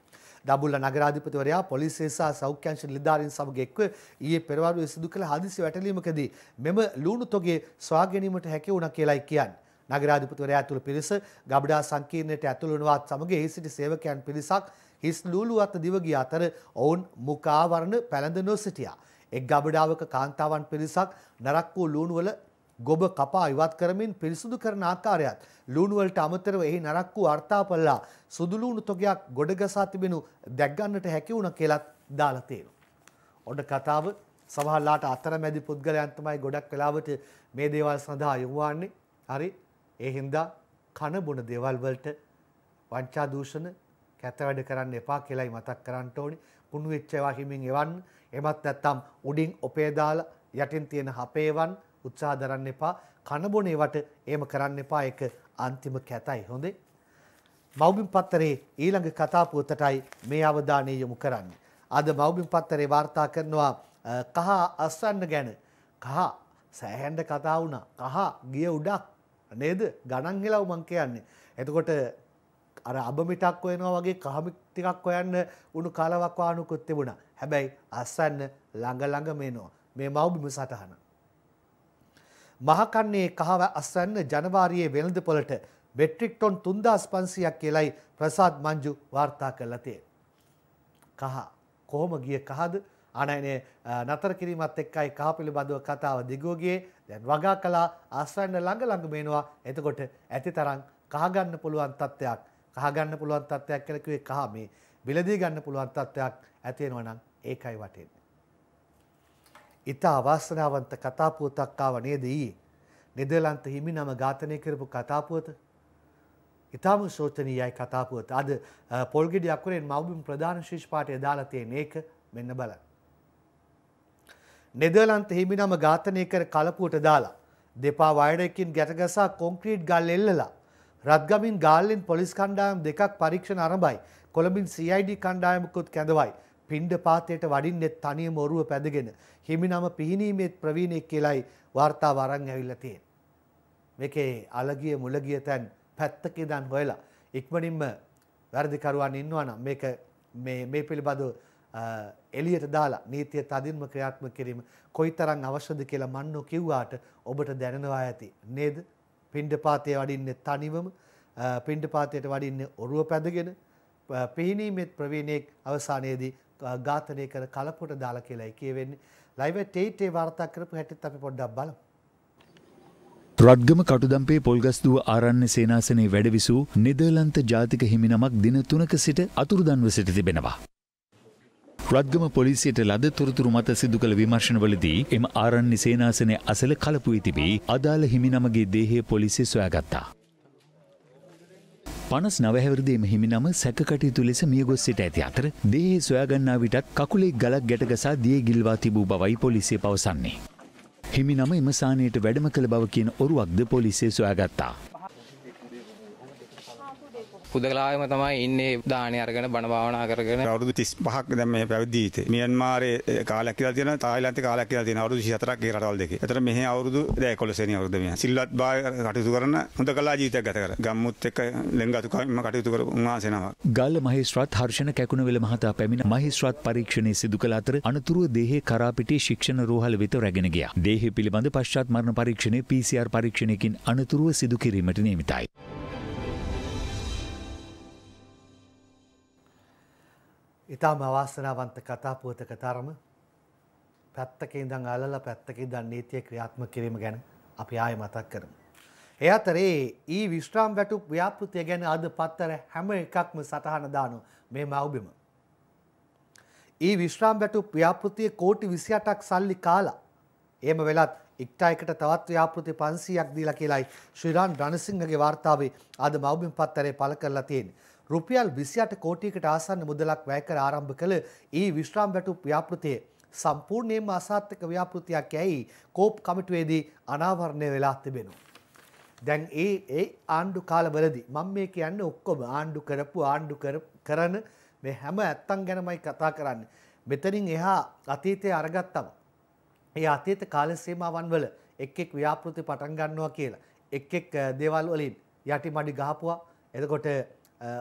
දඹුල්ල නගරාධිපතිවරයා පොලිසිය සහ සෞඛ්‍යාංශ නිලධාරීන් සමග එක්ව ඊයේ පෙරවරුවේ සිදු කළ හදිසි වැටලීමකදී මෙම ලූණු තොගේ සොයා ගැනීමට හැකි වුණා කියලායි කියන්නේ. නගරාධිපතිවරයා ඇතුළු පිරිස ගබඩා සංකීර්ණයට ඇතුළු වනවත් සමග එහි සිටි සේවකයන් පිරිසක් හිස් ලූලු අත දිවගිය අතර ඔවුන් මුකාවරණ පැළඳ නොසිටියා. එක් ගබඩාවක කාන්තාවන් පිරිසක් නරක් වූ ලූණුවල ගොබ කපා ඉවත් කරමින් පිරිසුදු කරන ආකාරයත් ලූණුවලට අමතරව එහි නරක් වූ අර්ථාපල්ලා සුදු ලූණු තොගයක් ගොඩගසා තිබෙනු දැක්ගන්නට හැකි වුණ කියලත් දාලා තියෙනවා. ඔන්න කතාව සමහරලාට අතරමැදි පුද්ගලයන් තමයි ගොඩක් වෙලාවට මේ දේවල් සඳහා යොමු වන්නේ. හරි. ඒ හින්දා කන බොන දේවල් වලට වංචා දූෂණ කැත වැඩ කරන්න එපා කියලායි මතක් කරන්න ඕනි. කුණු වෙච්ච ඒවා හිමින් එවන්න. එමත් නැත්නම් උඩින් ඔපේ දාලා යටින් තියෙන හපේවන් උත්සාහ දරන්න එපා. කන බොන ඒවට එහෙම කරන්න එපා. ඒක අන්තිම කැතයි. හොඳේ. මෞබිම් පත්තරේ ඊළඟ කතා පුවතටයි මේ අවධානය යොමු කරන්නේ. අද මෞබිම් පත්තරේ වාර්තා කරනවා කහ අස්වන්න ගැන. කහ සෑහෙන්ඩ කතා වුණා. කහ ගිය උඩක් නේද ගණන් හෙලව මං කියන්නේ. එතකොට අර අබමිටක් හොයනවා වගේ කහමි ටිකක් හොයන්න උණු කාලවක් වානුකුත් තිබුණා. හැබැයි අසන්න ළඟ ළඟම එනවා මේ මව්බිම සටහන. මහකන්නේ කහව අසන්න ජනවාරියේ වෙළඳපොළට මෙට්‍රික් ටොන් 3500ක් කියලයි ප්‍රසාද් මංජු වාර්තා කළා tie. කහ කොහොම ගිය කහද? ආනයනය නතර කිරීමත් එක්කයි කහ පිළිබඳව කතාව දිගෝගේ දැන් වගා කලා ආසන්න ළඟ ළඟ මේනවා එතකොට ඇති තරම් කහගන්න පුළුවන් තත්ත්වයක් කහ ගන්න පුළුවන් තත්ත්වයක් කියලා කිව්වේ කහ මේ විලදී ගන්න පුළුවන් තත්ත්වයක් ඇති වෙනවා නම් ඒකයි වටෙන්නේ. ඊට අවාසනාවන්ත කතා පුවතක් ආව නේද ඊයේ? නෙදලන්ත හිමිනම ඝාතනය කරපු කතා පුවත. ඊටම ශෝචනීයයි කතා පුවත. අද පොල්ගෙඩි අකුරෙන් මව්බිම් ප්‍රධාන ශිෂ් පාඨය දාලා තියෙන එක මෙන්න බලන්න. නෙදලන්ත හිමිනම ඝාතනය කර කලපුවට දාලා දෙපා වයරකින් ගැටගසා කොන්ක්‍රීට් ගල් එල්ලලා රත්ගමින් ගාල්ලෙන් පොලිස් කණ්ඩායම් දෙකක් පරීක්ෂණ අරඹයි. කොළඹින් CID කණ්ඩායමකුත් කැඳවයි. පිණ්ඩ පාතයට වඩින්නෙත් තනියම ඔරුව පැදගෙන හිමිනම පිහිනීමේත් ප්‍රවීණයෙක් කියලයි වාර්තා වරන් ඇවිල්ලා තියෙන්නේ. මේකේ අලගිය මුලගිය තැන් පැත්තක ඉඳන් හොයලා ඉක්මනින්ම වැරදිකරුවන් ඉන්නවා නම් මේක මේ මේ පිළිබඳව එලියට දාලා නීතිය තදින්ම ක්‍රියාත්මක කිරීම කොයිතරම් අවශ්‍යද කියලා මන්නෝ කිව්වාට ඔබට දැනෙනවා ඇති නේද? පිණ්ඩපාතය වඩින්න තනිවම පිණ්ඩපාතයට වඩින්න ඔරුව පැදගෙන පිහිනීමෙත් ප්‍රවීණයෙක් අවසානයේදී ඝාතනය කර කලපොට දාලා කියලායි කියවෙන්නේ. ලයිව් ටේටේ වාර්තා කරපු හැටිත් අපි පොඩ්ඩක් බලමු. රත්ගම කටුදම්පේ පොල්ගස්දුව ආරණ්‍ය සේනාසනේ වැඩවිසූ නෙදර්ලන්ත ජාතික හිමිනමක් දින තුනක සිට අතුරුදන්ව සිට තිබෙනවා. රත්ගම පොලිසියට ලද තොරතුරු මත සිදු කළ විමර්ශනවලදී එම ආරණ්‍ය සේනාසනය අසල කලපු තිබී අදාළ හිමිනමගේ දේහය පොලිසිය සොයාගත්තා. පනස් නවහැවරදේම හිමිනම සැකටයුතු ලෙස මියගොස් සිට ඇති අතර දේහේ සොයාගන්නා විටත් කකුලේ ගලක් ගැටගසා දිය ගිල්වා තිබූ බවයි පොලිසිය පවසන්නේ. හිමිනම එමසානයට වැඩම කළ බව කියන ඔරුවක්ද පොලිසිය සොයාගත්තා. හුදකලාවම තමයි ඉන්නේ දානය අරගෙන බණ භාවනා කරගෙන අවුරුදු 35ක් දැන් මේ පැවිදි ජීවිතේ මියන්මාරේ කාලයක් කියලා තියෙනවා තායිලන්තේ කාලයක් කියලා තියෙනවා අවුරුදු 24ක් ඒ රටවල් දෙකේ. ඒතර මෙහි අවුරුදු 11 වෙනි අවුරුදු මෙහි. සිල්වත් භාවය කටයුතු කරන හුදකලා ජීවිතයක් ගත කර. ගම්මුත් එක්ක ලෙන්ගතුකම කටයුතු කර උන්වහන්සේනවා. ගල්ල මහේස්ත්‍රාත් හර්ෂණ කැකුණවෙල මහතා පැමිණ මහේස්ත්‍රාත් පරීක්ෂණයේ සිදු කළ අතර අනතුරුව දේහේ කරාපිටේ ශික්ෂණ රෝහල වෙත රැගෙන ගියා. දේහය පිළිබඳ පශ්චාත් මරණ පරීක්ෂණය PCR පරීක්ෂණයකින් අනතුරුව සිදු කිරීමට නියමිතයි. ඉතාම අවාසනාවන්ත කතාපුවත කතරම පැත්තක ඉඳං අලල පැත්තක ඉදන් නීතිය ක්‍රියාත්ම කිරීම ගැන අපි ආය මතක් කරමු. එ අතරේ ඒ විශ්‍රාම් වැටුප් ව්‍යාපෘතිය ගැන අද පත්තර හැම එකක්ම සටහන දානු මේ මවබිම. ඒ විශ්‍රාම් වැටුප් ව්‍යාපෘතිය කෝටි විසියටක් සල්ලි කාලා එම වෙලත් එක්ටයකට තවත් ව්‍යාපෘති පන්සීයක් දීලා කියලායි ශ්‍රීරාන් ඩනසිංහගේ වාර්තාවේ අද මවබිම් පත්තරේ පල කරලා තියෙන්නේ. රුපියල් විසියට කෝටීකට ආසන්න මුදලක් වැයකර ආරම්භ කළ ඒ විශ්‍රාම් වැටු ව්‍යාපෘතිය සම්පූර්ණයෙන්ම අසාර්ථක ව්‍යාපෘතියක් ඇයි කෝප් කමිටුවේදී අනාවරණය වෙලා තිබෙනු. දැන් ඒ ඒ ආණ්ඩු කාලවලදී මම මේ කියන්නේ ඔක්කොම ආණ්ඩු කරපු ආණ්ඩු කරන මේ හැම ඇත්තන් ගැනමයි කතා කරන්න. මෙතනින් එහා අතීතය අරගත්තම. ඒ අතීත කාල සීමාවන් වල එක් එක් ව්‍යාපෘති පටන් ගන්නවා කියලා. එක් එක් දේවල් වලින් යටි මඩි ගහපුවා. එතකොට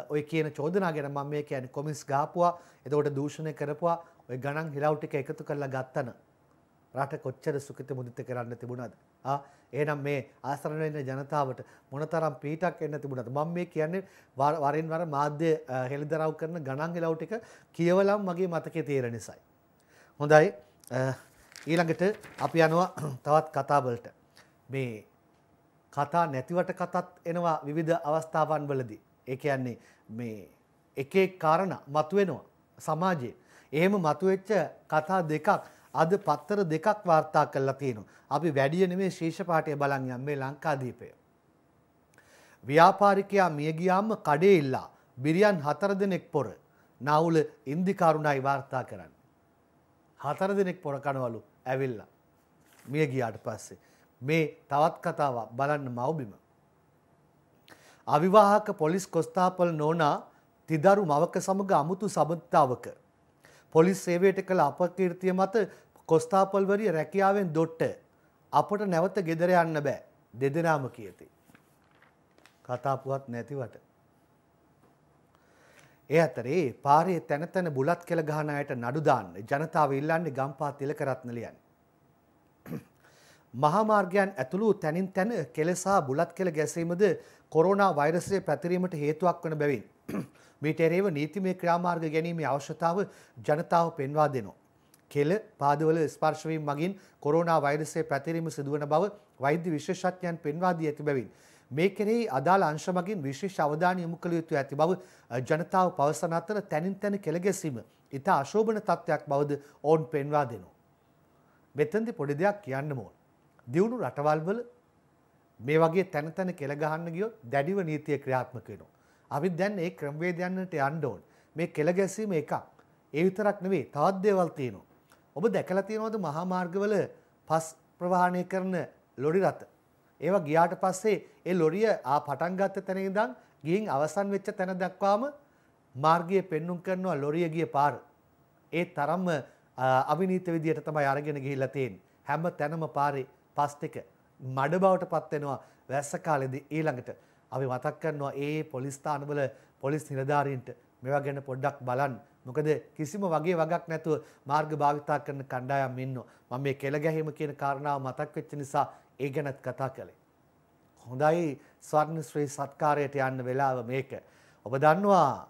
ඔය කියන චෝදනා ගැන මම මේ කියන්නේ කොමිස් ගහපුවා එතකොට දූෂණය කරපුවා ඔය ගණන් හිරව් ටික එකතු කරලා ගත්තන රට කොච්චර සුඛිත මුදිත කරන්න තිබුණාද ආ එහෙනම් මේ ආසරණ වෙන ජනතාවට මොනතරම් පීඩක් එන්න තිබුණාද මම මේ කියන්නේ වරින් වර මාධ්‍ය හෙළිදරව් කරන ගණන් හිරව් ටික කියවලම් මගේ මතකේ තියෙන නිසායි හොඳයි ඊළඟට අපි යනවා තවත් කතාවලට මේ කතා නැතිවට කතත් එනවා විවිධ අවස්ථාවන් වලදී ඒ කියන්නේ මේ එකේ කාරණ මතුවෙනවා සමාජයේ. එහෙම මතුවෙච්ච කතා දෙකක් අද පත්තර දෙකක් වාර්තා කරලා තියෙනවා. අපි වැඩිය නෙමේ ශීර්ෂ පාඨය බලන් යම් මේ ලංකාදීපය. ව්‍යාපාරිකයා මිය ගියාම කඩේ ඉල්ලා බිරියන් හතර දෙනෙක් පොර නාවුල ඉන්දි කරුණායි වාර්තා කරන්නේ. හතර දෙනෙක් පොර කනවලු ඇවිල්ලා මිය ගියාට පස්සේ මේ තවත් කතාවක් බලන්න මව්බිම අවිවාහක පොලිස් කොස්තාපල් නෝනා තිදරු මවක සමග අමුතු සබඳතාවක. පොලිස් සේවයට කළ අපකීර්තිය මත කොස්තාපල්වරිය රැකියාවෙන් දොට්ට අපට නැවත ගෙදර යන්න බෑ දෙදෙනාම කියති. කතාපුවත් නැතිවට. ඒ අතරේ පාරේ තැන තැන බුලත් කෙළ ගහන අයට නඩුදාන්න ජනතාව ඉල්ලන්නේ ගම්පා තිලකරත්නලියන්. මහාමාර්ගයන් ඇතුළු තැනින් තැන කෙලෙසා බුලත් කෙළ ගැසීමද කොරෝනා වෛරසය පැතිරීමට හේතුවක් වන බැවින් මීට එරෙහිව නීතිමය ක්‍රියාමාර්ග ගැනීමේ අවශ්‍යතාව ජනතාව පෙන්වා දෙනවා. කෙළ පාදවල ස්පර්ශවීම මගින් කොරෝනා වෛරසය පැතිරීම සිදුවන බව වෛද්‍ය විශේෂඥයන් පෙන්වා දී ඇති බැවින් මේ කෙරෙහි අදාළ අංශ මගින් විශේෂ අවධානය යොමු කළ යුතු ඇති බව ජනතාව පවසන අතර තැනින් තැන කෙළ ගැසීම ඉතා අශෝභන තත්ත්වයක් බවද ඔවුන් පෙන්වා දෙනවා. මෙතනදී පොඩි දෙයක් කියන්න ඕන. දියුණු රටවල්වල මේ වගේ තැන තැන කෙල ගහන්න ගියොත් දැඩිව නීතිය ක්‍රියාත්මක වෙනවා. අපි දැන් ඒ ක්‍රමවේදයන්ට යන්න ඕන. මේ කෙල ගැසීම එකක්. ඒ විතරක් නෙවෙයි තවත් දේවල් තියෙනවා. ඔබ දැකලා තියෙනවද මහා මාර්ගවල පස් ප්‍රවාහනය කරන ලොරි රථ? ඒවා ගියාට පස්සේ ඒ ලොරිය ආ පටන් ගත්ත තැන ඉඳන් ගිහින් අවසන් වෙච්ච තැන දක්වාම මාර්ගය පෙන්눔 කරනවා ලොරිය ගිය පාර. ඒ තරම්ම අවිනීත විදියට තමයි අරගෙන ගිහිල්ලා තියෙන්නේ. හැම තැනම පාරේ පස් ටික මඩ බවට පත්වෙනවා වැස්ස කාලෙද ඊළඟට. අපි මතක් කරනවා ඒ පොලිස්ථානවල පොලිස් නිලධාරීන්ට මෙවා ගැන පොඩ්ඩක් බලන්න මොකද කිසිම වගේ වගක් නැතුව මාර්ග භාවිතා කරන කණ්ඩායම් ඉන්න. මම මේ කෙළ ගැහීම කියන කාරණාව මතක් වෙච්ච නිසා ඒ ගැනත් කතා කළේ. හොඳයි ස්වර්ණ ශ්‍රී සත්කාරයට යන්න වෙලාව මේක. ඔබ දන්නවා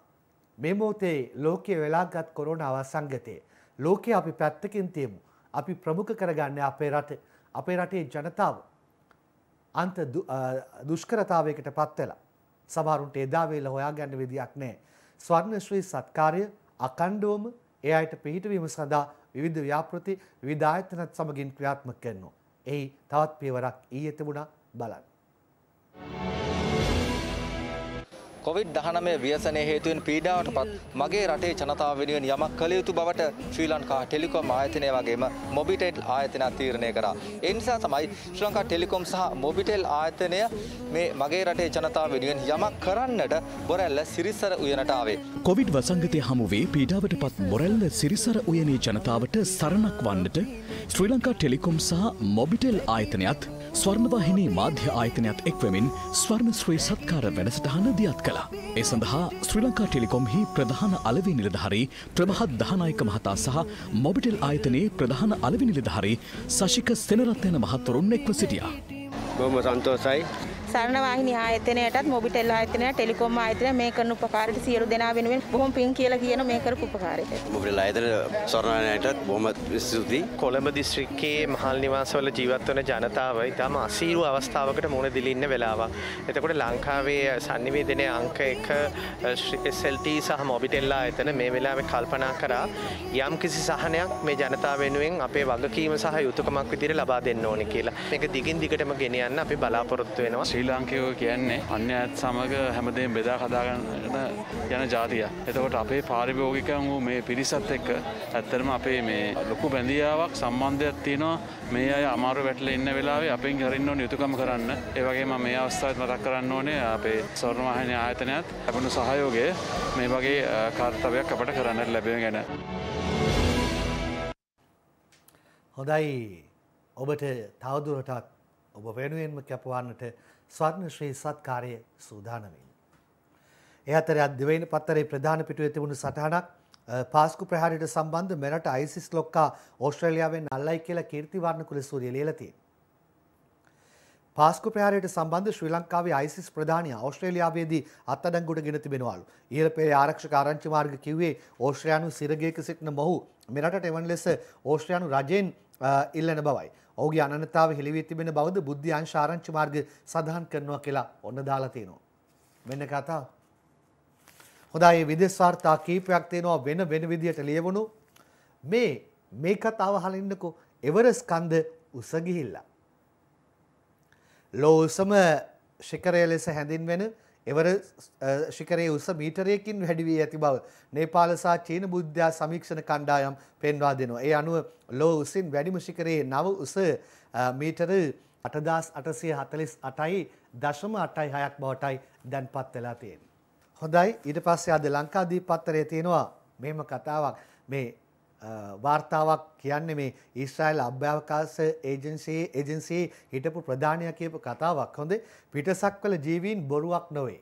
මේ මොහොතේ ලෝකයේ වෙලාගත් කොරෝනා අවසංගතේ ලෝකයේ අපි පැත්තකින් තියමු. අපි ප්‍රමුඛ කරගන්නේ අපේ රට, අපේ රටේ ජනතාව. අන්ත දුෂ්කරතාවයකට පත්වෙලා. සමහරුන්ට එදාවේල හොයාගන්න විදියක් නෑ. ස්වර්ණශ්‍රී සත්කාරය අකණ්ඩුවම ඒ අයට පිහිටවීම සඳහා විවිධ ව්‍යාපෘති විධායතනත් සමගින් ක්‍රියාත්මක කරනවා. එහි තවත් පියවරක් ඊයේ තිබුණා බලන්න. Thank you. කොවිඩ් 19 ව්‍යසනය හේතුවෙන් පීඩාවට පත් මගේ රටේ ජනතාව වෙනුවෙන් යමක් කළ යුතු බවට ශ්‍රී ලංකා ටෙලිකොම් ආයතනය වගේම මොබිටෙල් ආයතනය තීරණය කරා. ඒ නිසා තමයි ශ්‍රී ලංකා ටෙලිකොම් සහ මොබිටෙල් ආයතනය මේ මගේ රටේ ජනතාව වෙනුවෙන් යමක් කරන්නට බොරැල්ල සිරිසර උයනට ආවේ. කොවිඩ් වසංගතය හමුවේ පීඩාවට පත් බොරැල්ල සිරිසර උයනේ ජනතාවට සරණක් වන්නට ශ්‍රී ලංකා ටෙලිකොම් සහ මොබිටෙල් ආයතනයත් ස්වර්ණවාහිනී මාධ්‍ය ආයතනයත් එක්වමින් ස්වර්ණ ශ්‍රී සත්කාර වැඩසටහන දියත් කළා. ඒ සඳහා ශ්‍රී ලංකා ටෙලිකොම්හි ප්‍රධාන අලවි නිලධහරි ප්‍රභහත් දහනායක මහතා සහ මොබිටෙල් ආයතනයේ ප්‍රධාන අලවි නිලධහරි සශික සෙනරත්යන මහත්වරුන් එක්ව සිටියා. බොහොම සන්තෝසයි සරණ වාහිනී ආයතනයටත් මොබිටෙල් ආයතනයට ටෙලිකොම් ආයතනය මේ කරන උපකාරයට සියලු දෙනා වෙනුවෙන් බොහොම පිං කියලා කියන මේ කරපු උපකාරයට. මොබිටෙල් ආයතන සරණයටත් බොහොම ස්තුතියි. කොළඹ දිස්ත්‍රික්කයේ මහල් නිවාසවල ජීවත් වන ජනතාව ඉතාම අසීරු අවස්ථාවකට මුහුණ දෙලින්න වෙලාවක්. එතකොට ලංකාවේ sannivedanaya අංක 1 SLT සහ මොබිටෙල් ආයතන මේ වෙලාවේ කල්පනා කරා යම් කිසි සහනයක් මේ ජනතාව වෙනුවෙන් අපේ වගකීම සහ යුතුයකමක් විදිහට ලබා දෙන්න ඕනේ කියලා. මේක දිගින් දිගටම ගෙන යන්න අපි බලාපොරොත්තු වෙනවා. ශ්‍රී ලාංකිකව කියන්නේ අන්‍ය ඇත් සමග හැමදේම බෙදා කදාගන්න යන ජාතිය. එතකොට අපේ පාරිභෝගිකන් වූ මේ පිරිසත් එක්ක ඇත්තටම අපේ මේ ලොකු බැඳියාවක් සම්බන්ධයක් තියෙනවා. මේ අය අමාරු වැටලා ඉන්න වෙලාවේ අපෙන් හරින්න ඕනේ යුතුයකම කරන්න. ඒ වගේම මේ අවස්ථාවත් මතක් කරන්න ඕනේ අපේ ස්වර්ණවාහිනී ආයතනයත් ලැබුණු සහයෝගය මේ වගේ කාර්යයක් අපට කරන්නට ලැබෙන ගැන. හොඳයි ඔබට තවදුරටත් ඔබ වෙනුවෙන්ම කැපවන්නට ස්වර්ණ ශ්‍රී සත්කාරයේ සූදානමින්. ඒ අතර අද දෙවයින පත්තරේ ප්‍රධාන පිටුවේ තිබුණු සටහනක් පාස්කු ප්‍රහාරයට සම්බන්ධ මෙරට ISIS ලොක්කා ඕස්ට්‍රේලියාවෙන් අල්ලයි කියලා කීර්තිවර්ණ කුලසූරිය ලියලා තියෙනවා. පාස්කු ප්‍රහාරයට සම්බන්ධ ශ්‍රී ලංකාවේ ISIS ප්‍රධානිය ඕස්ට්‍රේලියාවේදී අත්අඩංගුවට ගෙන තිබෙනවලු. ඊළ පෙරේ ආරක්ෂක ආරංචි මාර්ග කිව්වේ ඕස්ට්‍රේලියානු සිරගයක සිටින මොහු මෙරටට එවන් ලෙස ඕස්ට්‍රේලියානු රජෙන් ඉල්ලන බවයි. ඔහුගේ අනන්‍යතාව හෙළිවී තිබෙන බවද බුද්ධි අංශ ආරංචි මාර්ග සඳහන් කරනවා කියලා ඔන්න දාලා තියෙනවා. මෙන්න කතාව. හොඳයි විදේශ වාර්තා කීපයක් තියෙනවා වෙන වෙන විදියට ලියවුණු. මේ මේකත් අවහල ඉන්නකෝ එවරස් කන්ද උස ගිහිල්ලා. ලෝ උසම ශිඛරය ලෙස හැඳින්වෙන එවර ශිකරයේ උස මීටරයකින් වැඩිවී ඇති බව නේපාල සහ චීන බුද්ධා සමීක්ෂණ කණ්ඩායම් පෙන්වා දෙනවා. ඒ අනුව ලෝ උසින් වැඩිම ශිකරයේ නව උස මීටර 8848යි දශම 86ක් බවටයි දැන් පත් වෙලා තියෙන්නේ. හොඳයි ඊට පස්සේ අද ලංකාදීප පත්තරේ තියෙනවා මෙහෙම කතාවක් මේ වාර්තාවක් කියන්නේ මේ ඊශ්‍රායිල් අභ්‍යවකාශ ඒජන්සියේ ඒජන්සියේ හිටපු ප්‍රධානියා කියපු කතාවක් හොඳේ පිටසක්වල ජීවීන් බොරුවක් නොවේ.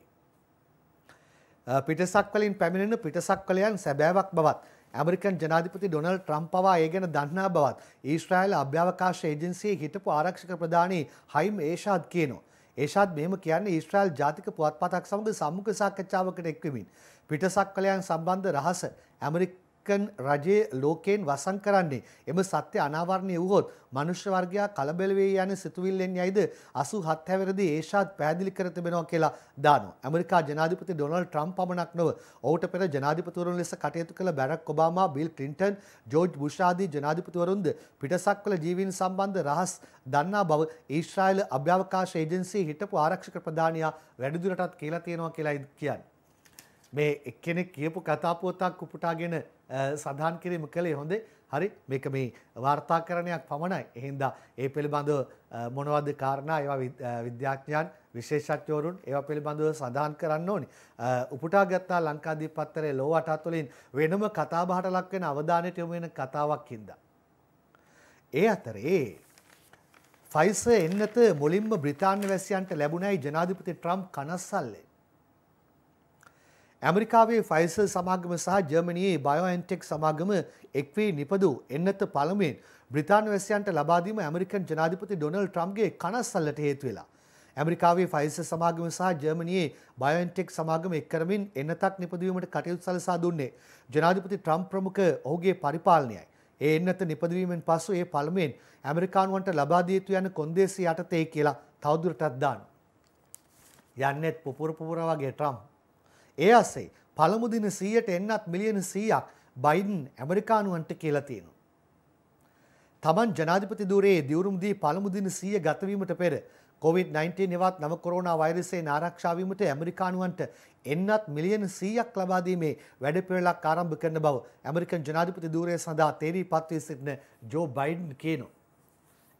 පිටසක්වලින් පැමිණෙන පිටසක්වලයන් සැබෑවක් බවත් ඇමරිකන් ජනාධිපති ඩොනල්ඩ් ට්‍රම්ප් පවා ඒ ගැන දන්නා බවත් ඊශ්‍රායිල් අභ්‍යවකාශ ඒජන්සියේ හිටපු ආරක්ෂක ප්‍රධානී හයිම් ඒෂාද් කියනවා. ඒෂාත් මෙහෙම කියන්නේ ඊශ්‍රායල් ජාතික පුවත්පතක් සමඟ සම්මුඛ සාකච්ඡාවකට එක්වමින් පිටසක්වලයන් සම්බන්ධ රහස ඇමරිකා ඇෆ්රිකන් රජයේ ලෝකයෙන් වසන් කරන්නේ. එම සත්‍ය අනාවරණය වුවහොත් මනුෂ්‍ය වර්ගයා කලබලවේ යන සිතුවිල්ලෙන් යයිද අසු හත් හැවරදි ඒෂාත් පැදිලි කර තිබෙනවා කියලා දානවා. ඇමරිකා ජනාධිපති ඩොනල් ට්‍රම් පමණක් නොව ඔහුට පෙර ජනාධිපතිවරුන් ලෙස කටයුතු කළ Barack Obama Bill Clinton George බුෂාදී ජනාධිපතිවරුන්ද පිටසක්වල ජීවීන් සම්බන්ධ රහස් දන්නා බව ඊශ්‍රායිල් අභ්‍යවකාශ ඒජන්සී හිටපු ආරක්ෂක ප්‍රධානයා වැඩිදුරටත් කියලා තියෙනවා කියලා කියන්නේ. මේ එක්කෙනෙක් කියපු කතාපුවතක් උපුටාගෙන සඳහන් කිරීම කළේ හොඳේ හරි මේක මේ වාර්තාකරණයක් පමණයි. එහෙන්දා ඒ පිළිබඳව මොනවද කාරණා ඒවා විද්‍යාඥයන් විශේෂඥවරුන් ඒවා පිළිබඳව සඳහන් කරන්න ඕනි. උපුටා ගත්තා ලංකාදීප පත්තරේ ලෝ අටහත් වලින් වෙනම කතාබහට ලක් වෙන අවධානයට යොමු වෙන කතාවක් හින්දා. ඒ අතරේ ෆයිසර් එන්නත මුලින්ම බ්‍රිතාන්‍ය වැසියන්ට ලැබුණයි ජනාධිපති ට්‍රම්ප් කනස්සල්ලේ. ඇමරිකාවේ ෆයිස සමාගම සහ ජර්මණයේ බයෝඇන්ටෙක් සමාගම එක්වී නිපදූ එන්නත පළමුවෙන් බ්‍රතාානවැසියන්ට ලබාදීම ඇමරිකන් ජනාධිපති ඩොනල් ට්‍රම්ගේ කනස්සල්ලට හේතුවෙලා. ඇමරිකාවේ ෆයිස සමාගම සහ ජර්මණයේ බයන්ටෙක් සමාගම එක්කරමින් එන්නතක් නිපදවීමට කටයුත් සලසා දුන්නේ. ජනාධිපති ට්‍රම් ප්‍රමුඛ ඔහුගේ පරිපාලනයයි. ඒ එන්නත නිපදවීමෙන් පසු ඒ පළමුවෙන් ඇමරිකානුවන්ට ලබාදීතු යන කොන්දේසි යටතේ කියලා තවදුරටත් දාන්න. යන්නෙත් පුපුර පුපුර වගේ ට්‍රම්ප්. ඒ අසේ පළමු දින 100ට එන්නත් මිලියන 100ක් බයිඩන් ඇමරිකානුවන්ට කියලා තියෙනවා. තමන් ජනාධිපති ධූරයේ දියුරුම් දී පළමු දින 100 ගතවීමට පෙර COVID-19 එවත් නව කොරෝනා වෛරසයෙන් ආරක්ෂා වීමට ඇමරිකානුවන්ට එන්නත් මිලියන 100ක් ලබා දීමේ වැඩපිළිවෙලක් ආරම්භ කරන බව ඇමරිකන් ජනාධිපති ධූරය සඳහා තේරී පත් වී සිටින ජෝ බයිඩන් කියනවා.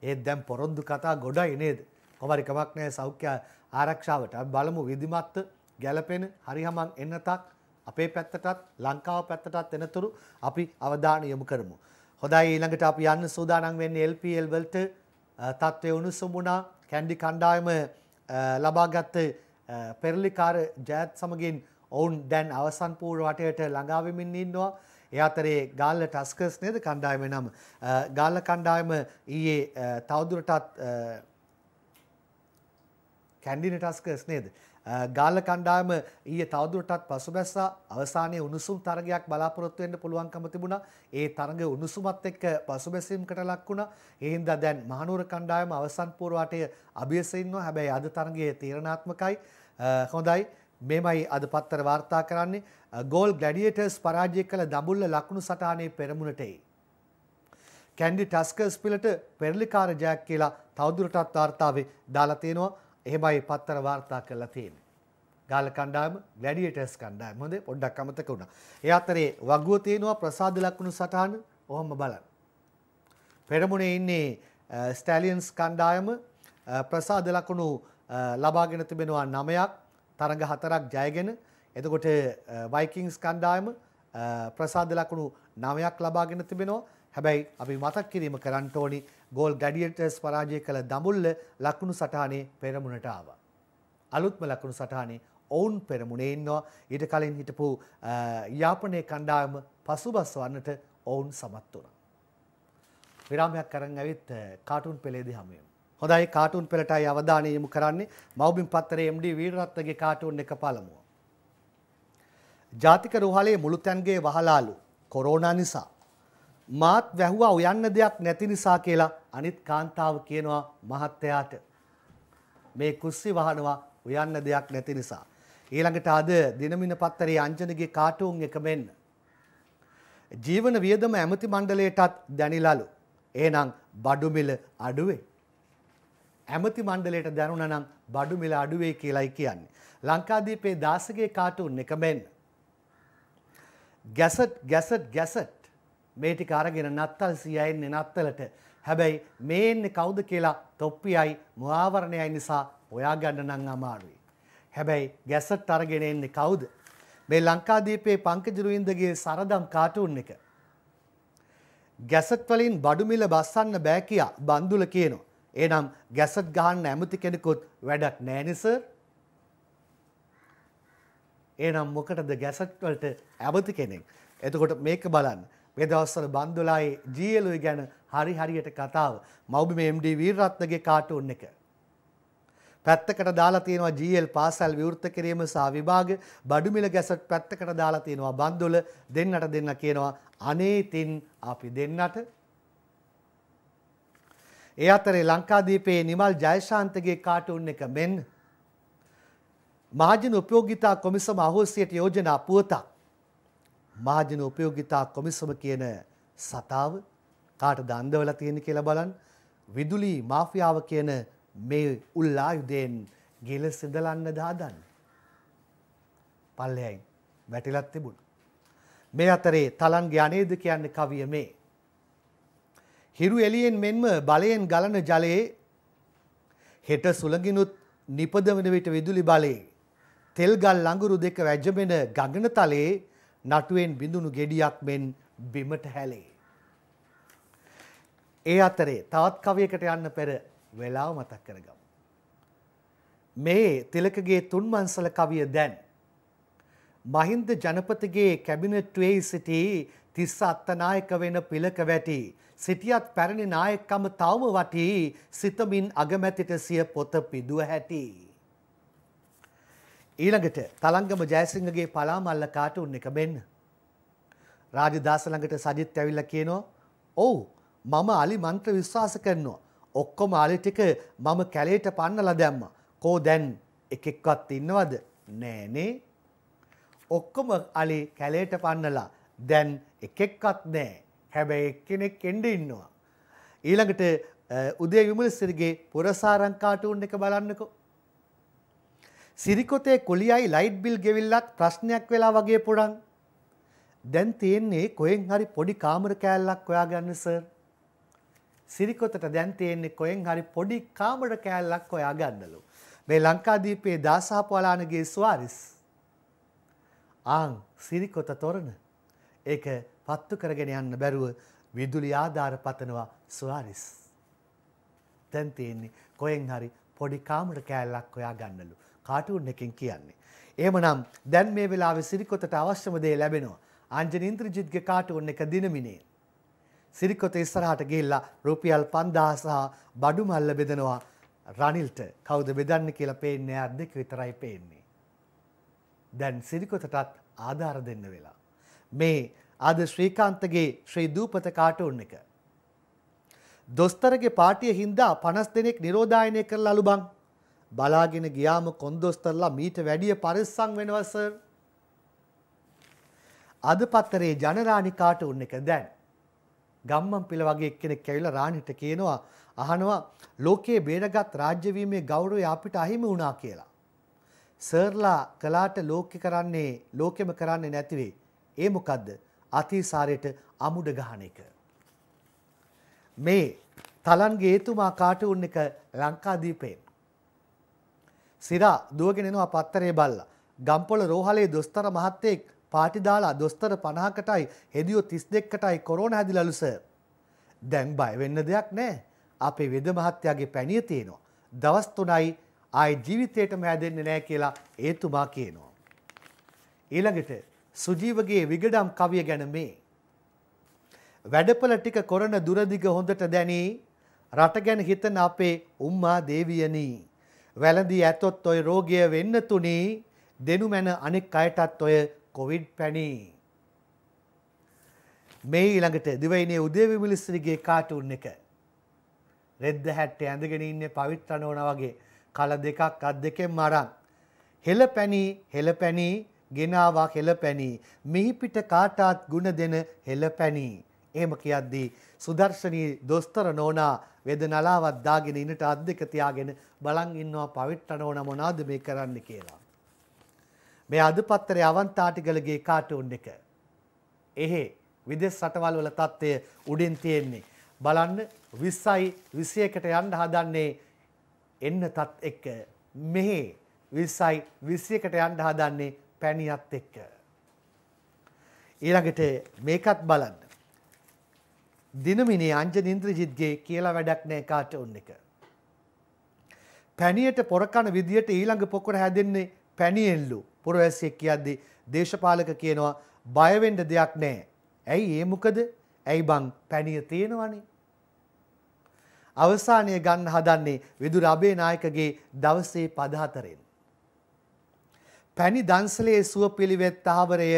ඒත් දැන් පොරොන්දු කතා ගොඩයි නේද? කොහරි කමක් නැහැ සෞඛ්‍ය ආරක්ෂාවට. අපි බලමු විධිමත් ගැලපෙන හරිහමං එන්නතක් අපේ පැත්තටත් ලංකාව පැත්තටත් එනතුරු අපි අවධානය යොමු කරමු. හොඳයි ඊළඟට අපි යන්න සූදානම් වෙන්නේ LPL වලට තත්ත්වය උණුසුම් වුණා. කැන්ඩි කණ්ඩායම ලබාගත් පෙරලිකාර ජයත් සමගින් ඔවුන් දැන් අවසන් පූර්ව වටයට ළඟා වෙමින් ඉන්නවා. ඒ අතරේ ගාල්ල ටස්කර්ස් නේද කණ්ඩායම නම. ගාල්ල කණ්ඩායම ඊයේ තවදුරටත් කැන්ඩි ටස්කර්ස් නේද? ගාල්ල කණ්ඩායම ඊයේ තවදුරටත් පසුබැස්සා අවසානයේ උණුසුම් තරගයක් බලාපොරොත්තු වෙන්න පුළුවන්කම තිබුණා. ඒ තරග උණුසුමත් එක්ක පසුබැසීමකට ලක් වුණා. ඒ හින්දා දැන් මහනුවර කණ්ඩායම අවසන් පූර්ව අටේ අභියස ඉන්නවා. හැබැයි අද තරගයේ තීරණාත්මකයි. හොඳයි. මෙමයි අද පත්තර වාර්තා කරන්නේ ගෝල් ග්ලැඩියටර්ස් පරාජය කළ දඹුල්ල ලකුණු සටහනේ පෙරමුණටයි. කැන්ඩි ටස්කර්ස් පිලට පෙරලිකාර ජයක් කියලා තවදුරටත් වාර්තාවේ දාලා තියෙනවා එහෙමයි පත්තර වාර්තා කරලා තියෙන්නේ. ගාල කණ්ඩායම ග්ලැඩියටර්ස් කණ්ඩායම හොඳේ පොඩ්ඩක් අමතක වුණා. ඒ අතරේ වගුව තියෙනවා ප්‍රසාද ලකුණු සටහන ඔහොම බලන්න. පෙරමුණේ ඉන්නේ ස්ටැලියන්ස් කණ්ඩායම ප්‍රසාද ලකුණු ලබාගෙන තිබෙනවා 9ක් තරඟ 4ක් ජයගෙන එතකොට වයිකින්ස් කණ්ඩායම ප්‍රසාද ලකුණු 9ක් ලබාගෙන තිබෙනවා. හැබැයි අපි මතක් කිරීම කරන්න ඕනි ගෝල් ගැඩියටස් පරාජය කළ දඹුල්ල ලකුණු සටහනේ පෙරමුණට ආවා. අලුත්ම ලකුණු සටහනේ ඔවුන් පෙරමුණේ ඉන්නවා ඊට කලින් හිටපු යාපනය කණ්ඩායම පසුබස් වන්නට ඔවුන් සමත් වුණා. විරාමයක් කරන් ඇවිත් කාටුන් පෙළේදී හමුවෙමු. හොඳයි කාටුන් පෙළටයි අවධානය යොමු කරන්නේ මව්බිම් පත්තරේ MD වීරරත්නගේ කාටුන් එක පළමුව. ජාතික රෝහලේ මුළුතැන්ගේ වහලාලු කොරෝනා නිසා මාත් වැහුවා උයන්න දෙයක් නැති නිසා කියලා අනිත් කාන්තාව කියනවා මහත්තයාට. මේ කුස්සි වහනවා උයන්න දෙයක් නැති නිසා. ඊළඟට අද දිනමින පත්තරේ අංජනගේ කාටුන් එක මෙන්න. ජීවන වියදම ඇමති මණ්ඩලයටත් දැනිලලු. එහෙනම් බඩුමිල අඩුවේ. ඇමති මණ්ඩලයට දැනුණා නම් බඩුමිල අඩුවේ කියලායි කියන්නේ. ලංකාදීපේ දාසගේ කාටුන් එක මෙන්න. ගැසට් ගැසට් ගැසට් මේ ටික අරගෙන නත්තල් සීයා එන්නේ නත්තලට. හැබැයි මේ එන්නේ කවුද කියලා තොප්පියයි මුවාවරණයයි නිසා හොයාගන්න නම් අමාරුයි. හැබැයි ගැසට් අරගෙන එන්නේ කවුද? මේ ලංකාදීපයේ පංකජ රුවින්දගේ සරදම් කාටුන් එක. ගැසට් වලින් බඩු මිල බස්සන්න බෑ කියා බන්දුල කියනවා. එහෙනම් ගැසට් ගහන්න ඇමති කෙනෙකුත් වැඩක් නෑනේ සර්. එහෙනම් මොකටද ගැසට් වලට ඇමති කෙනෙක්? එතකොට මේක බලන්න. මේ දවස්වල බන්දොලායේ ජීයලුයි ගැන හරි හරියට කතාව මව්බිමේ MD වීරරත්නගේ කාටුන් එක. පැත්තකට දාලා තියෙනවා GL පාසල් විවෘත කිරීම සහ විභාග බඩුමිල ගැසට් පැත්තකට දාලා තියෙනවා බන්දොල දෙන්නට දෙන්න කියනවා අනේ තින් අපි දෙන්නට ඒ අතරේ ලංකාදීපයේ නිමල් ජයශාන්තගේ කාටුන් එක මෙන් මාජන උපයෝගිතා කොමිසම අහෝසියට යෝජනා පුවතක් මහජන උපයෝගිතා කොමිසම කියන සතාව කාටද අන්දවලා තියෙන්නේ කියලා බලන්න. විදුලි මාෆියාව කියන මේ උල්ලායුධයෙන් ගෙල සෙදලන්න දාදන්නේ. පල්ලෙයන් වැටිලත් තිබුණා. මේ අතරේ තලන්ගේ අනේද කියන්නේ කවිය මේ. හිරු එළියෙන් මෙන්ම බලයෙන් ගලන ජලයේ හෙට සුළඟිනුත් නිපදවන විට විදුලි බලේ තෙල්ගල් ලඟුරු දෙක වැජඹෙන ගගනතලයේ නටුවෙන් බිඳුණු ගෙඩියක් මෙන් බිමට හැලේ. ඒ අතරේ තවත් කවියකට යන්න පෙර වෙලාව මතක් කරගමු. මේ තිලකගේ තුන්මන්සල කවිය දැන් මහින්ද ජනපතගේ කැබිනට්වේ සිටි තිස්ස අත්තනායක වෙන පිළක වැටි සිටියත් පැරණි නායකකම තවම වටී සිතමින් අගමැතිට සිය පොත පිදුව හැටී ඊළඟට තලංගම ජයසිංහගේ පලාමල්ල කාටුන් එක මෙන්න. රාජදාස ළඟට සජිත් ඇවිල්ලා කියනවා "ඔව් මම අලි මන්ත්‍ර විශ්වාස කරනවා. ඔක්කොම අලි ටික මම කැලේට පන්නලා දැම්මා. කෝ දැන් එකෙක්වත් ඉන්නවද? නෑනේ. ඔක්කොම අලි කැලේට පන්නලා දැන් එකෙක්වත් නෑ. හැබැයි එක්කෙනෙක් එන්න ඉන්නවා. ඊළඟට උදේ විමලසිරිගේ පුරසාරං කාටුන් එක බලන්නකෝ. සිරිකොතේ කුලියයි ලයිට් බිල් ගෙවිල්ලත් ප්‍රශ්නයක් වෙලා වගේ පුඩන්. දැන් තියෙන්නේ කොයෙන් හරි පොඩි කාමර කෑල්ලක් හොයාගන්න සර්. සිරිකොතට දැන් තියෙන්නේ කොයෙන් හරි පොඩි කාමර කෑල්ලක් හොයාගන්නලු. මේ ලංකාදීපයේ දාසහපලානගේ ස්වාරිස්. ආන් සිරිකොත තොරණ. ඒක පත්තු කරගෙන යන්න බැරුව විදුලි ආධාර පතනවා ස්වාරිස්. දැන් තියෙන්නේ කොයෙන් හරි පොඩි කාමර කෑල්ලක් හොයාගන්නලු. කාටුන් එකෙන් කියන්නේ. එහෙමනම් දැන් මේ වෙලාවේ සිරිකොතට අවශ්‍යම දේ ලැබෙනවා. අංජන ඉන්ද්‍රජිත්ගේ කාටුන් එක දිනමිනේ. සිරිකොත ඉස්සරහට ගිහිල්ලා රුපියල් 5000 සහ බඩු මල්ල බෙදනවා රනිල්ට. කවුද බෙදන්නේ කියලා පේන්නේ අර දෙක විතරයි පේන්නේ. දැන් සිරිකොතටත් ආධාර දෙන්න වෙලා. මේ අද ශ්‍රීකාන්තගේ ශ්‍රී දූපත කාටුන් එක. දොස්තරගේ පාටිය හින්දා 50 දෙනෙක් නිරෝධායනය කරලා අලුබන්. බලාගෙන ගියාම කොන්දොස්තරලා මීට වැඩිය පරිස්සම් වෙනවා සර්. අද පත්තරේ ජනරාණි කාටුන් එක දැන් ගම්මන් පිළ වගේ එක්කෙනෙක් ඇවිල්ලා රාණිට කියනවා අහනවා ලෝකයේ බේරගත් රාජ්‍ය වීමේ ගෞරවය අපිට අහිමි වුණා කියලා. සර්ලා කලාට ලෝකෙ කරන්නේ ලෝකෙම කරන්නේ නැති වෙයි. ඒ මොකද්ද? අතිසාරයට අමුඩ ගහන එක. මේ තලන්ගේ ඒතුමා කාටුන් එක ලංකාදීපයෙන් සිරා දුවගෙන එනවා පත්තරේ බල්ලා. ගම්පොළ රෝහලේ දොස්තර මහත්තයෙක් පාටි දාලා දොස්තර 50කටයි හෙදියෝ 32කටයි කොරෝනා හැදිලාලු සර්. දැන් බය වෙන්න දෙයක් නැහැ. අපේ වෙද මහත්තයාගේ පැණිය තියෙනවා. දවස් 3යි ආයි ජීවිතේටම හැදෙන්නේ නැහැ කියලා ඒතුමා කියනවා. ඊළඟට සුජීවගේ විගඩම් කවිය ගැන මේ. වැඩපල ටික කොරන දුරදිග හොඳට දැනී රට ගැන හිතන අපේ උම්මා දේවියනී. වැළඳී ඇතොත් ඔය රෝගය වෙන්න තුනේ දෙනු මැන අනෙක් අයටත් ඔය කොවිඩ් පැණී. මේ ඊළඟට දිවයිනේ උදේවි මිනිස්සුගේ කාටුන් එක. රෙද්ද හැට්ටේ ඇඳගෙන ඉන්නේ පවිත්‍රණ ඕන වගේ කල දෙකක් අත් දෙකෙන් මරන්. හෙළ පැණී හෙළ පැණී ගෙනාවක් හෙළ පැණී. මිහිපිට කාටාත් ගුණ දෙන හෙළ පැණී. එහෙම කියද්දී සුදර්ශනී දොස්තර නෝනා වේද නලාවක් දාගෙන ඉනට අත් දෙක තියාගෙන බලන් ඉන්නවා පවිට්ටන ඕන මොනවද මේ කරන්න කියලා. මේ අදපත්තරේ අවන්තාටිගලගේ කාටුන් එක. එහෙ විදෙස් රටවල් වල தත්ත්වය උඩින් තියෙන්නේ. බලන්න 20යි 21කට යන්න හදන්නේ එන්න තත් එක්ක මෙහි 20යි 21කට යන්න හදන්නේ පැණියත් එක්ක. ඊළඟට මේකත් බලන්න. දිනමිනේ අංජන ඉන්ද්‍රජිත්ගේ කියලා වැඩක් නෑ කාටවුන් එක. පැණියට පොරකන විදියට ඊළඟ පොකොර හැදෙන්නේ පැණියෙල්ලු පුරවැස්සෙක් කියද්දී දේශපාලක කියනවා බයවෙන්ඩ දෙයක් නෑ. ඇයි ඒ මොකද ඇයි බං පැණිය තියෙනවනේ. අවසානය ගන්න හදන්නේ විදුර අබේ නායකගේ දවසේ පදහතරෙන්. පැණි දංසලයේ සුව පිළිවෙත් තාවරය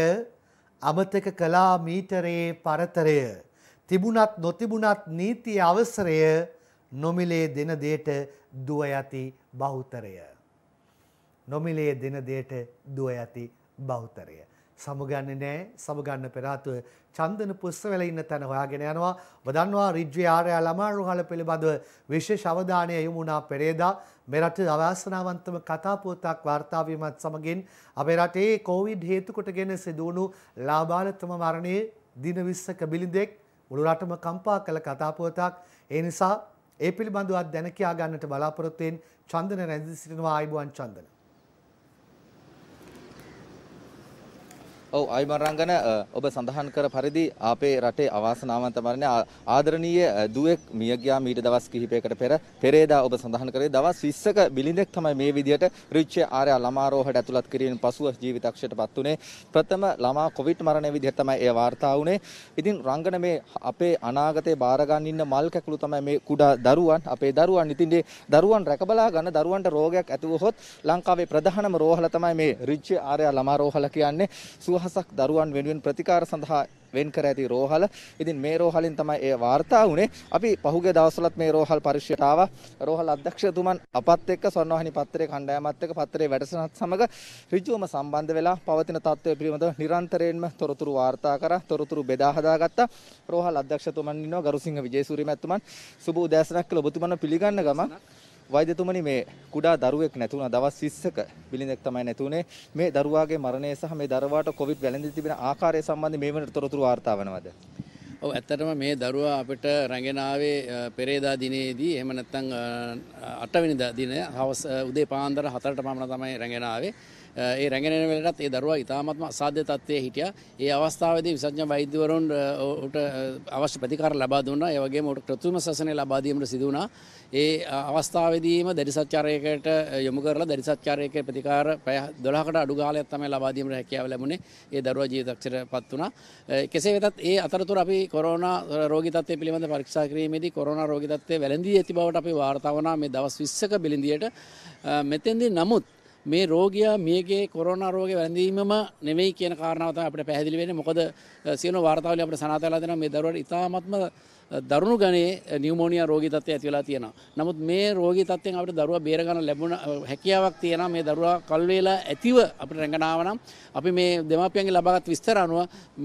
අමතක කලා මීටරයේ පරතරය. තිබුණත් නොතිබුණත් නීති අවසරය නොමිලේ දෙන දෙයට දුව යති බහුතරය. නොමිලේ දෙන දෙයට දුව යති බහුතරය. සමගන්නේ නෑ සමගන්න පෙරාතුව චන්දන පුස්සවල ඉන්න තැන හොයාගෙන යනවා වදන්වා රිජ්වේ ආරය ළමාරුහල පිළිබඳව විශේෂ අවධානය යොමුණා පෙරේදා මෙරට අවාසනාවන්තම කතාපුවතක් වාර්තාාවීමත් සමගින් අපේ රටේ කෝවිඩ් හේතුකොටගෙන සිදුවුණු ලාබාලතම මරණයේ දින විස්සක බිලිඳෙක් මුළු රටම කම්පා කළ කතාපුවතක්. ඒ නිසා ඒ පිළිබඳව දැන කියා ගන්නට බලාපොරොත්තු වෙන චන්දන රැඳී සිටිනවා ආයිබුවන් චන්දන. ඔව් ආයුබෝවන් රංගන ඔබ සඳහන් කර පරිදි අපේ රටේ අවාසනාවන්ත මරණය ආදරණීය දුවෙක් මිය ගියා මීට දවස් කිහිපයකට පෙර පෙරේදා ඔබ සඳහන් කරේ දවස් 20ක බිලිඳෙක් තමයි මේ විදියට රිච්චේ ආර්ය ළමාරෝහයට ඇතුළත් කිරීමෙන් පසුව ජීවිතක්ෂයටපත් උනේ ප්‍රථම ළමා කොවිඩ් මරණය විදියට තමයි එය වාර්තා වුනේ ඉතින් රංගන මේ අපේ අනාගතේ බාර ගන්න ඉන්න මල් කැකුළු තමයි මේ කුඩා දරුවන් අපේ දරුවන් ඉතින් මේ දරුවන් රැකබලා ගන්න දරුවන්ට රෝගයක් ඇති වුවහොත් ලංකාවේ ප්‍රධානම රෝහල තමයි මේ රිච්චේ ආර්ය ළමාරෝහල කියන්නේ දහසක් දරුවන් වෙනුවෙන් ප්‍රතිකාර සඳහා වෙන් කර ඇති රෝහල. ඉතින් මේ රෝහලින් තමයි ඒ වාර්තා වුණේ. අපි පහුගිය දවස්වලත් මේ රෝහල් පරිශ්‍රයට ආවා. රෝහල් අධ්‍යක්ෂතුමන් අපත් එක්ක සොන්නෝහනි පත්‍රයේ කණ්ඩායමත් එක්ක පත්‍රයේ වැඩසටහනත් සමග ඍජුවම සම්බන්ධ වෙලා පවතින තත්ත්වය පිළිබඳව නිරන්තරයෙන්ම තොරතුරු වාර්තා කරා, තොරතුරු බෙදා හදාගත්තා. රෝහල් අධ්‍යක්ෂතුමන් ඉන්නවා ගරුසිංහ විජේසූරිය මැතිතුමන්. සුබ උදෑසනක් කියලා ඔබතුමන්ව පිළිගන්න ගමන් වෛද්‍යතුමනි මේ කුඩා දරුවෙක් නැතුණ දවස් 20ක බිලිඳෙක් තමයි නැතුනේ මේ දරුවාගේ මරණය සහ මේ දරුවාට කොවිඩ් වැළඳී තිබෙන ආකාරය සම්බන්ධයෙන් මේ වෙනට තොරතුරු වාර්තා වෙනවද? ඔව් ඇත්තටම මේ දරුවා අපිට රැගෙන ආවේ පෙරේදා දිනේදී එහෙම නැත්නම් 8 වෙනිදා දින හවස උදේ පාන්දර 4ට පමණ තමයි රැගෙන ආවේ. ඒ රැගෙන වෙලටත් ඒ දරුවා ඉතාමත්ම අසාධ්‍ය තත්ත්වයේ හිටියා. ඒ අවස්ථාවේදී විසඥ වෛද්‍යවරුන් උට අවශ්‍ය ප්‍රතිකාර ලබා දුන්නා. ඒ වගේම උට කෘත්‍රිම ශ්වසනය ලබා දීමට සිදු වුණා. ඒ අවස්ථාවේදීම දැඩි සත්‍යාරයකට යොමු කරලා දැඩි සත්‍යාරයක ප්‍රතිකාර පැය 12කට අඩු කාලයක් තමයි ලබා දීමට හැකියාව ලැබුණේ. ඒ දරුවා ජීවිතක්ෂරපත් වුණා. කෙසේ වෙතත් ඒ අතරතුර අපි කොරෝනා රෝගී තත්ත්වය පිළිබඳ පරීක්ෂා කිරීමේදී කොරෝනා රෝගී තත්ත්වය වැළඳී ඇති බවට අපි වාර්තා වුණා මේ දවස් 20ක බිලිඳියට මෙතෙන්දී නමුත් මේ රෝගයා මේගේ කොරන රෝග වැඳීමම නෙමයි කියන කාරණාවත අපට පැහදිලි වෙන මොකද සියන වාර්තාවල අපට සනාතලාදන මේ දරවට ඉතාමත්ම දරුණු ගනේ නිියමෝනිය රෝගී තත්ත්වය ඇතිවලා තියෙනවා. නමුත් මේ රෝගී තත්ත්වයෙන් අපිට දරුවා බේර ගන්න ලැබුණ හැකියාවක් තියෙනවා. මේ දරුවා කල් වේලා ඇතිව අපිට රැඟනාව නම් අපි මේ දෙමාපියන්ගේ ලබාගත් විස්තර අනුව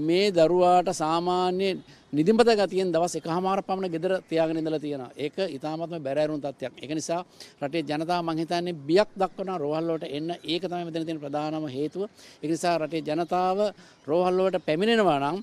මේ දරුවාට සාමාන්‍ය නිදිම්බත ගතියෙන් දවස් එකහමාර පමණ ගෙදර තියාගෙන ඉඳලා තියෙනවා. ඒක ඊටාමත්ම බැරෑරුණු තත්යක්. ඒක නිසා රටේ ජනතාව මං හිතන්නේ බියක් දක්වන රෝහල් වලට එන්න ඒක තමයි මෙතන තියෙන ප්‍රධානම හේතුව. ඒක නිසා රටේ ජනතාව රෝහල් වලට පැමිණෙනවා නම්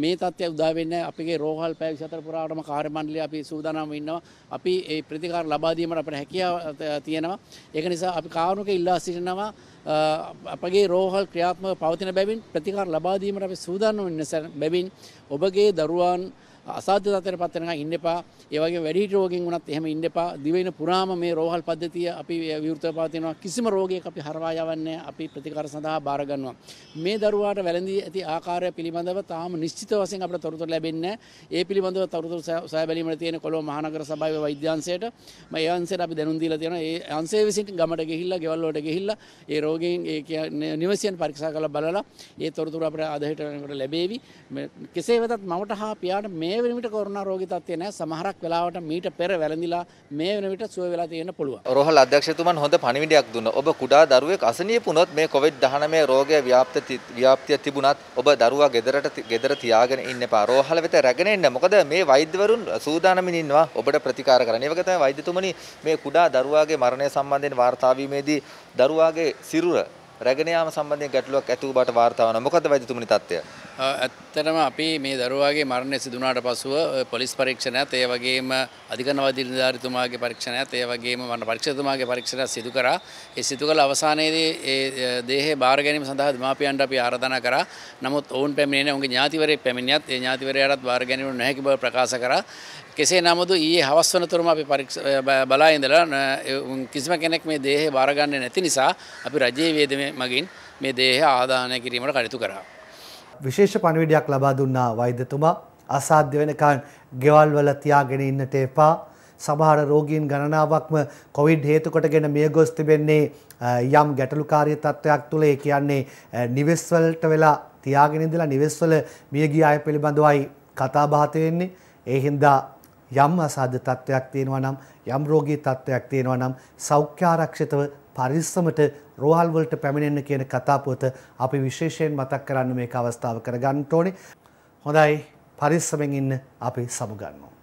මේ තත්ත්වය උදා වෙන්නේ අපගේ රෝහල් පැය 24 පුරාවටම කාර්ය මණ්ඩලය අපි සූදානම් ඉන්නවා. අපි ඒ ප්‍රතිකාර ලබා දීමට අපිට හැකියාව තියෙනවා. ඒක නිසා අපි කාරුණික ඉල්ලා සිටිනවා අපගේ රෝහල් ක්‍රියාත්මක පවතින බැවින් ප්‍රතිකාර ලබා දීමට අපි සූදානම් වෙන්න බැවින් ඔබගේ දරුවන් අසාධ්‍ය තත්ත්වයට පත් වෙනකන් ඉන්න එපා. ඒ වගේම වැඩිහිටි රෝගීන් වුණත් එහෙම ඉන්න එපා. දිවයින පුරාම මේ රෝහල් පද්ධතිය අපි විවෘතව පවතිනවා. කිසිම රෝගියෙක් අපි හරවා යවන්නේ අපි ප්‍රතිකාර සඳහා බාර ගන්නවා. මේ දරුවාට වැළඳී ඇති ආකාරය පිළිබඳව තාම නිශ්චිත වශයෙන් අපිට තොරතුරු ලැබෙන්නේ ඒ පිළිබඳව තොරතුරු සොයා බැලීමට තියෙන කොළඹ මහනගර සභාවේ වෛද්‍යාංශයට මම ඒ අංශයට අපි දැනුම් දීලා තියෙනවා. ඒ අංශය විසින් ගමට ගිහිල්ලා, ගෙවල් වලට ගිහිල්ලා ඒ රෝගීන් ඒ කියන්නේ නිවසියෙන් පරීක්ෂා කරලා බලලා ඒ තොරතුරු අපිට අදහිට වෙනකොට ලැබේවි. කෙසේ වෙතත් මවට හා පියාට මේ මේ වෙන විට කොරෝනා රෝගී තත්ත්වය නැහැ. සමහරක් වෙලාවට මීට පෙර වැළඳිලා මේ වෙන විට සුව වෙලා තියෙන්න පුළුවන්. රෝහල අධ්‍යක්ෂතුමන් හොඳ පණිවිඩයක් දුන්නා. ඔබ කුඩා දරුවෙක් අසනීප වුණොත් මේ COVID-19 රෝගය ව්‍යාප්තිය තිබුණත් ඔබ දරුවා ගෙදරට ගෙදර තියාගෙන ඉන්න එපා. රෝහල වෙත රැගෙන එන්න. මොකද මේ වෛද්‍යවරුන් සූදානමින් ඉන්නවා ඔබට ප්‍රතිකාර කරන්න. ඒ වගේ තමයි වෛද්‍යතුමනි මේ කුඩා දරුවාගේ මරණය සම්බන්ධයෙන් වාර්තා වීමේදී දරුවාගේ සිරුර රැගෙන යාම සම්බන්ධයෙන් ගැටලුවක් ඇති වූ බවට වාර්තා වුණා. මොකද වෛද්‍යතුමනි තත්ත්වය? ඇත්තටම අපි මේ දරුවාගේ මරණය සිදු වුණාට පසුව පොලිස් පරීක්ෂණයත් ඒ වගේම අධිකරණ වෛද්‍ය නිලධාරීතුමාගේ පරීක්ෂණයත් ඒ වගේම මරණ පරීක්ෂකතුමාගේ පරීක්ෂණයත් සිදු කරා. ඒ සිදු කළ අවසානයේදී ඒ දේහය බාර ගැනීම සඳහා දෙමාපියන්ට අපි ආරාධනා කරා. නමුත් ඔවුන් පැමිණෙන්නේ ඔවුන්ගේ ඥාතිවරයෙක් පැමිණියත් ඒ ඥාතිවරයාටත් බාර ගැනීම නොහැකි බව ප්‍රකාශ කරා. කෙසේ නමුදු ඊයේ හවස් වනතුරම අපි බලා ඉඳලා කිසිම කෙනෙක් මේ දේහය බාරගන්නේ නැති නිසා අපි රජයේ වේදමේ මගින් මේ දේහය ආදානය කිරීමට කටයුතු කරා. විශේෂ පණිවිඩයක් ලබා දුන්නා වෛද්‍යතුමා අසාධ්‍ය වෙනකන් ගෙවල් වල තියාගෙන ඉන්නට එපා. සමහර රෝගීන් ගණනාවක්ම කොවිඩ් හේතු කොටගෙන මිය ගොස් තිබෙන්නේ යම් ගැටලුකාරී තත්ත්වයක් තුල ඒ කියන්නේ නිවෙස් වලට වෙලා තියාගෙන ඉඳලා නිවෙස් වල මිය ගිය අය පිළිබඳවයි කතා බහ තියෙන්නේ. ඒ හින්දා යම් අසාධ්‍ය තත්ත්වයක් තියෙනවා නම් යම් රෝගී තත්ත්වයක් තියෙනවා නම් සෞඛ්‍යාරක්ෂිතව පරිස්සමට රෝහල් වලට පැමිණෙන්න කියන කතාපුවත අපි විශේෂයෙන් මතක් කරන්න මේක අවස්ථාව කරගන්න ඕනේ. හොඳයි පරිස්සමෙන් ඉන්න අපි සමුගන්නවා.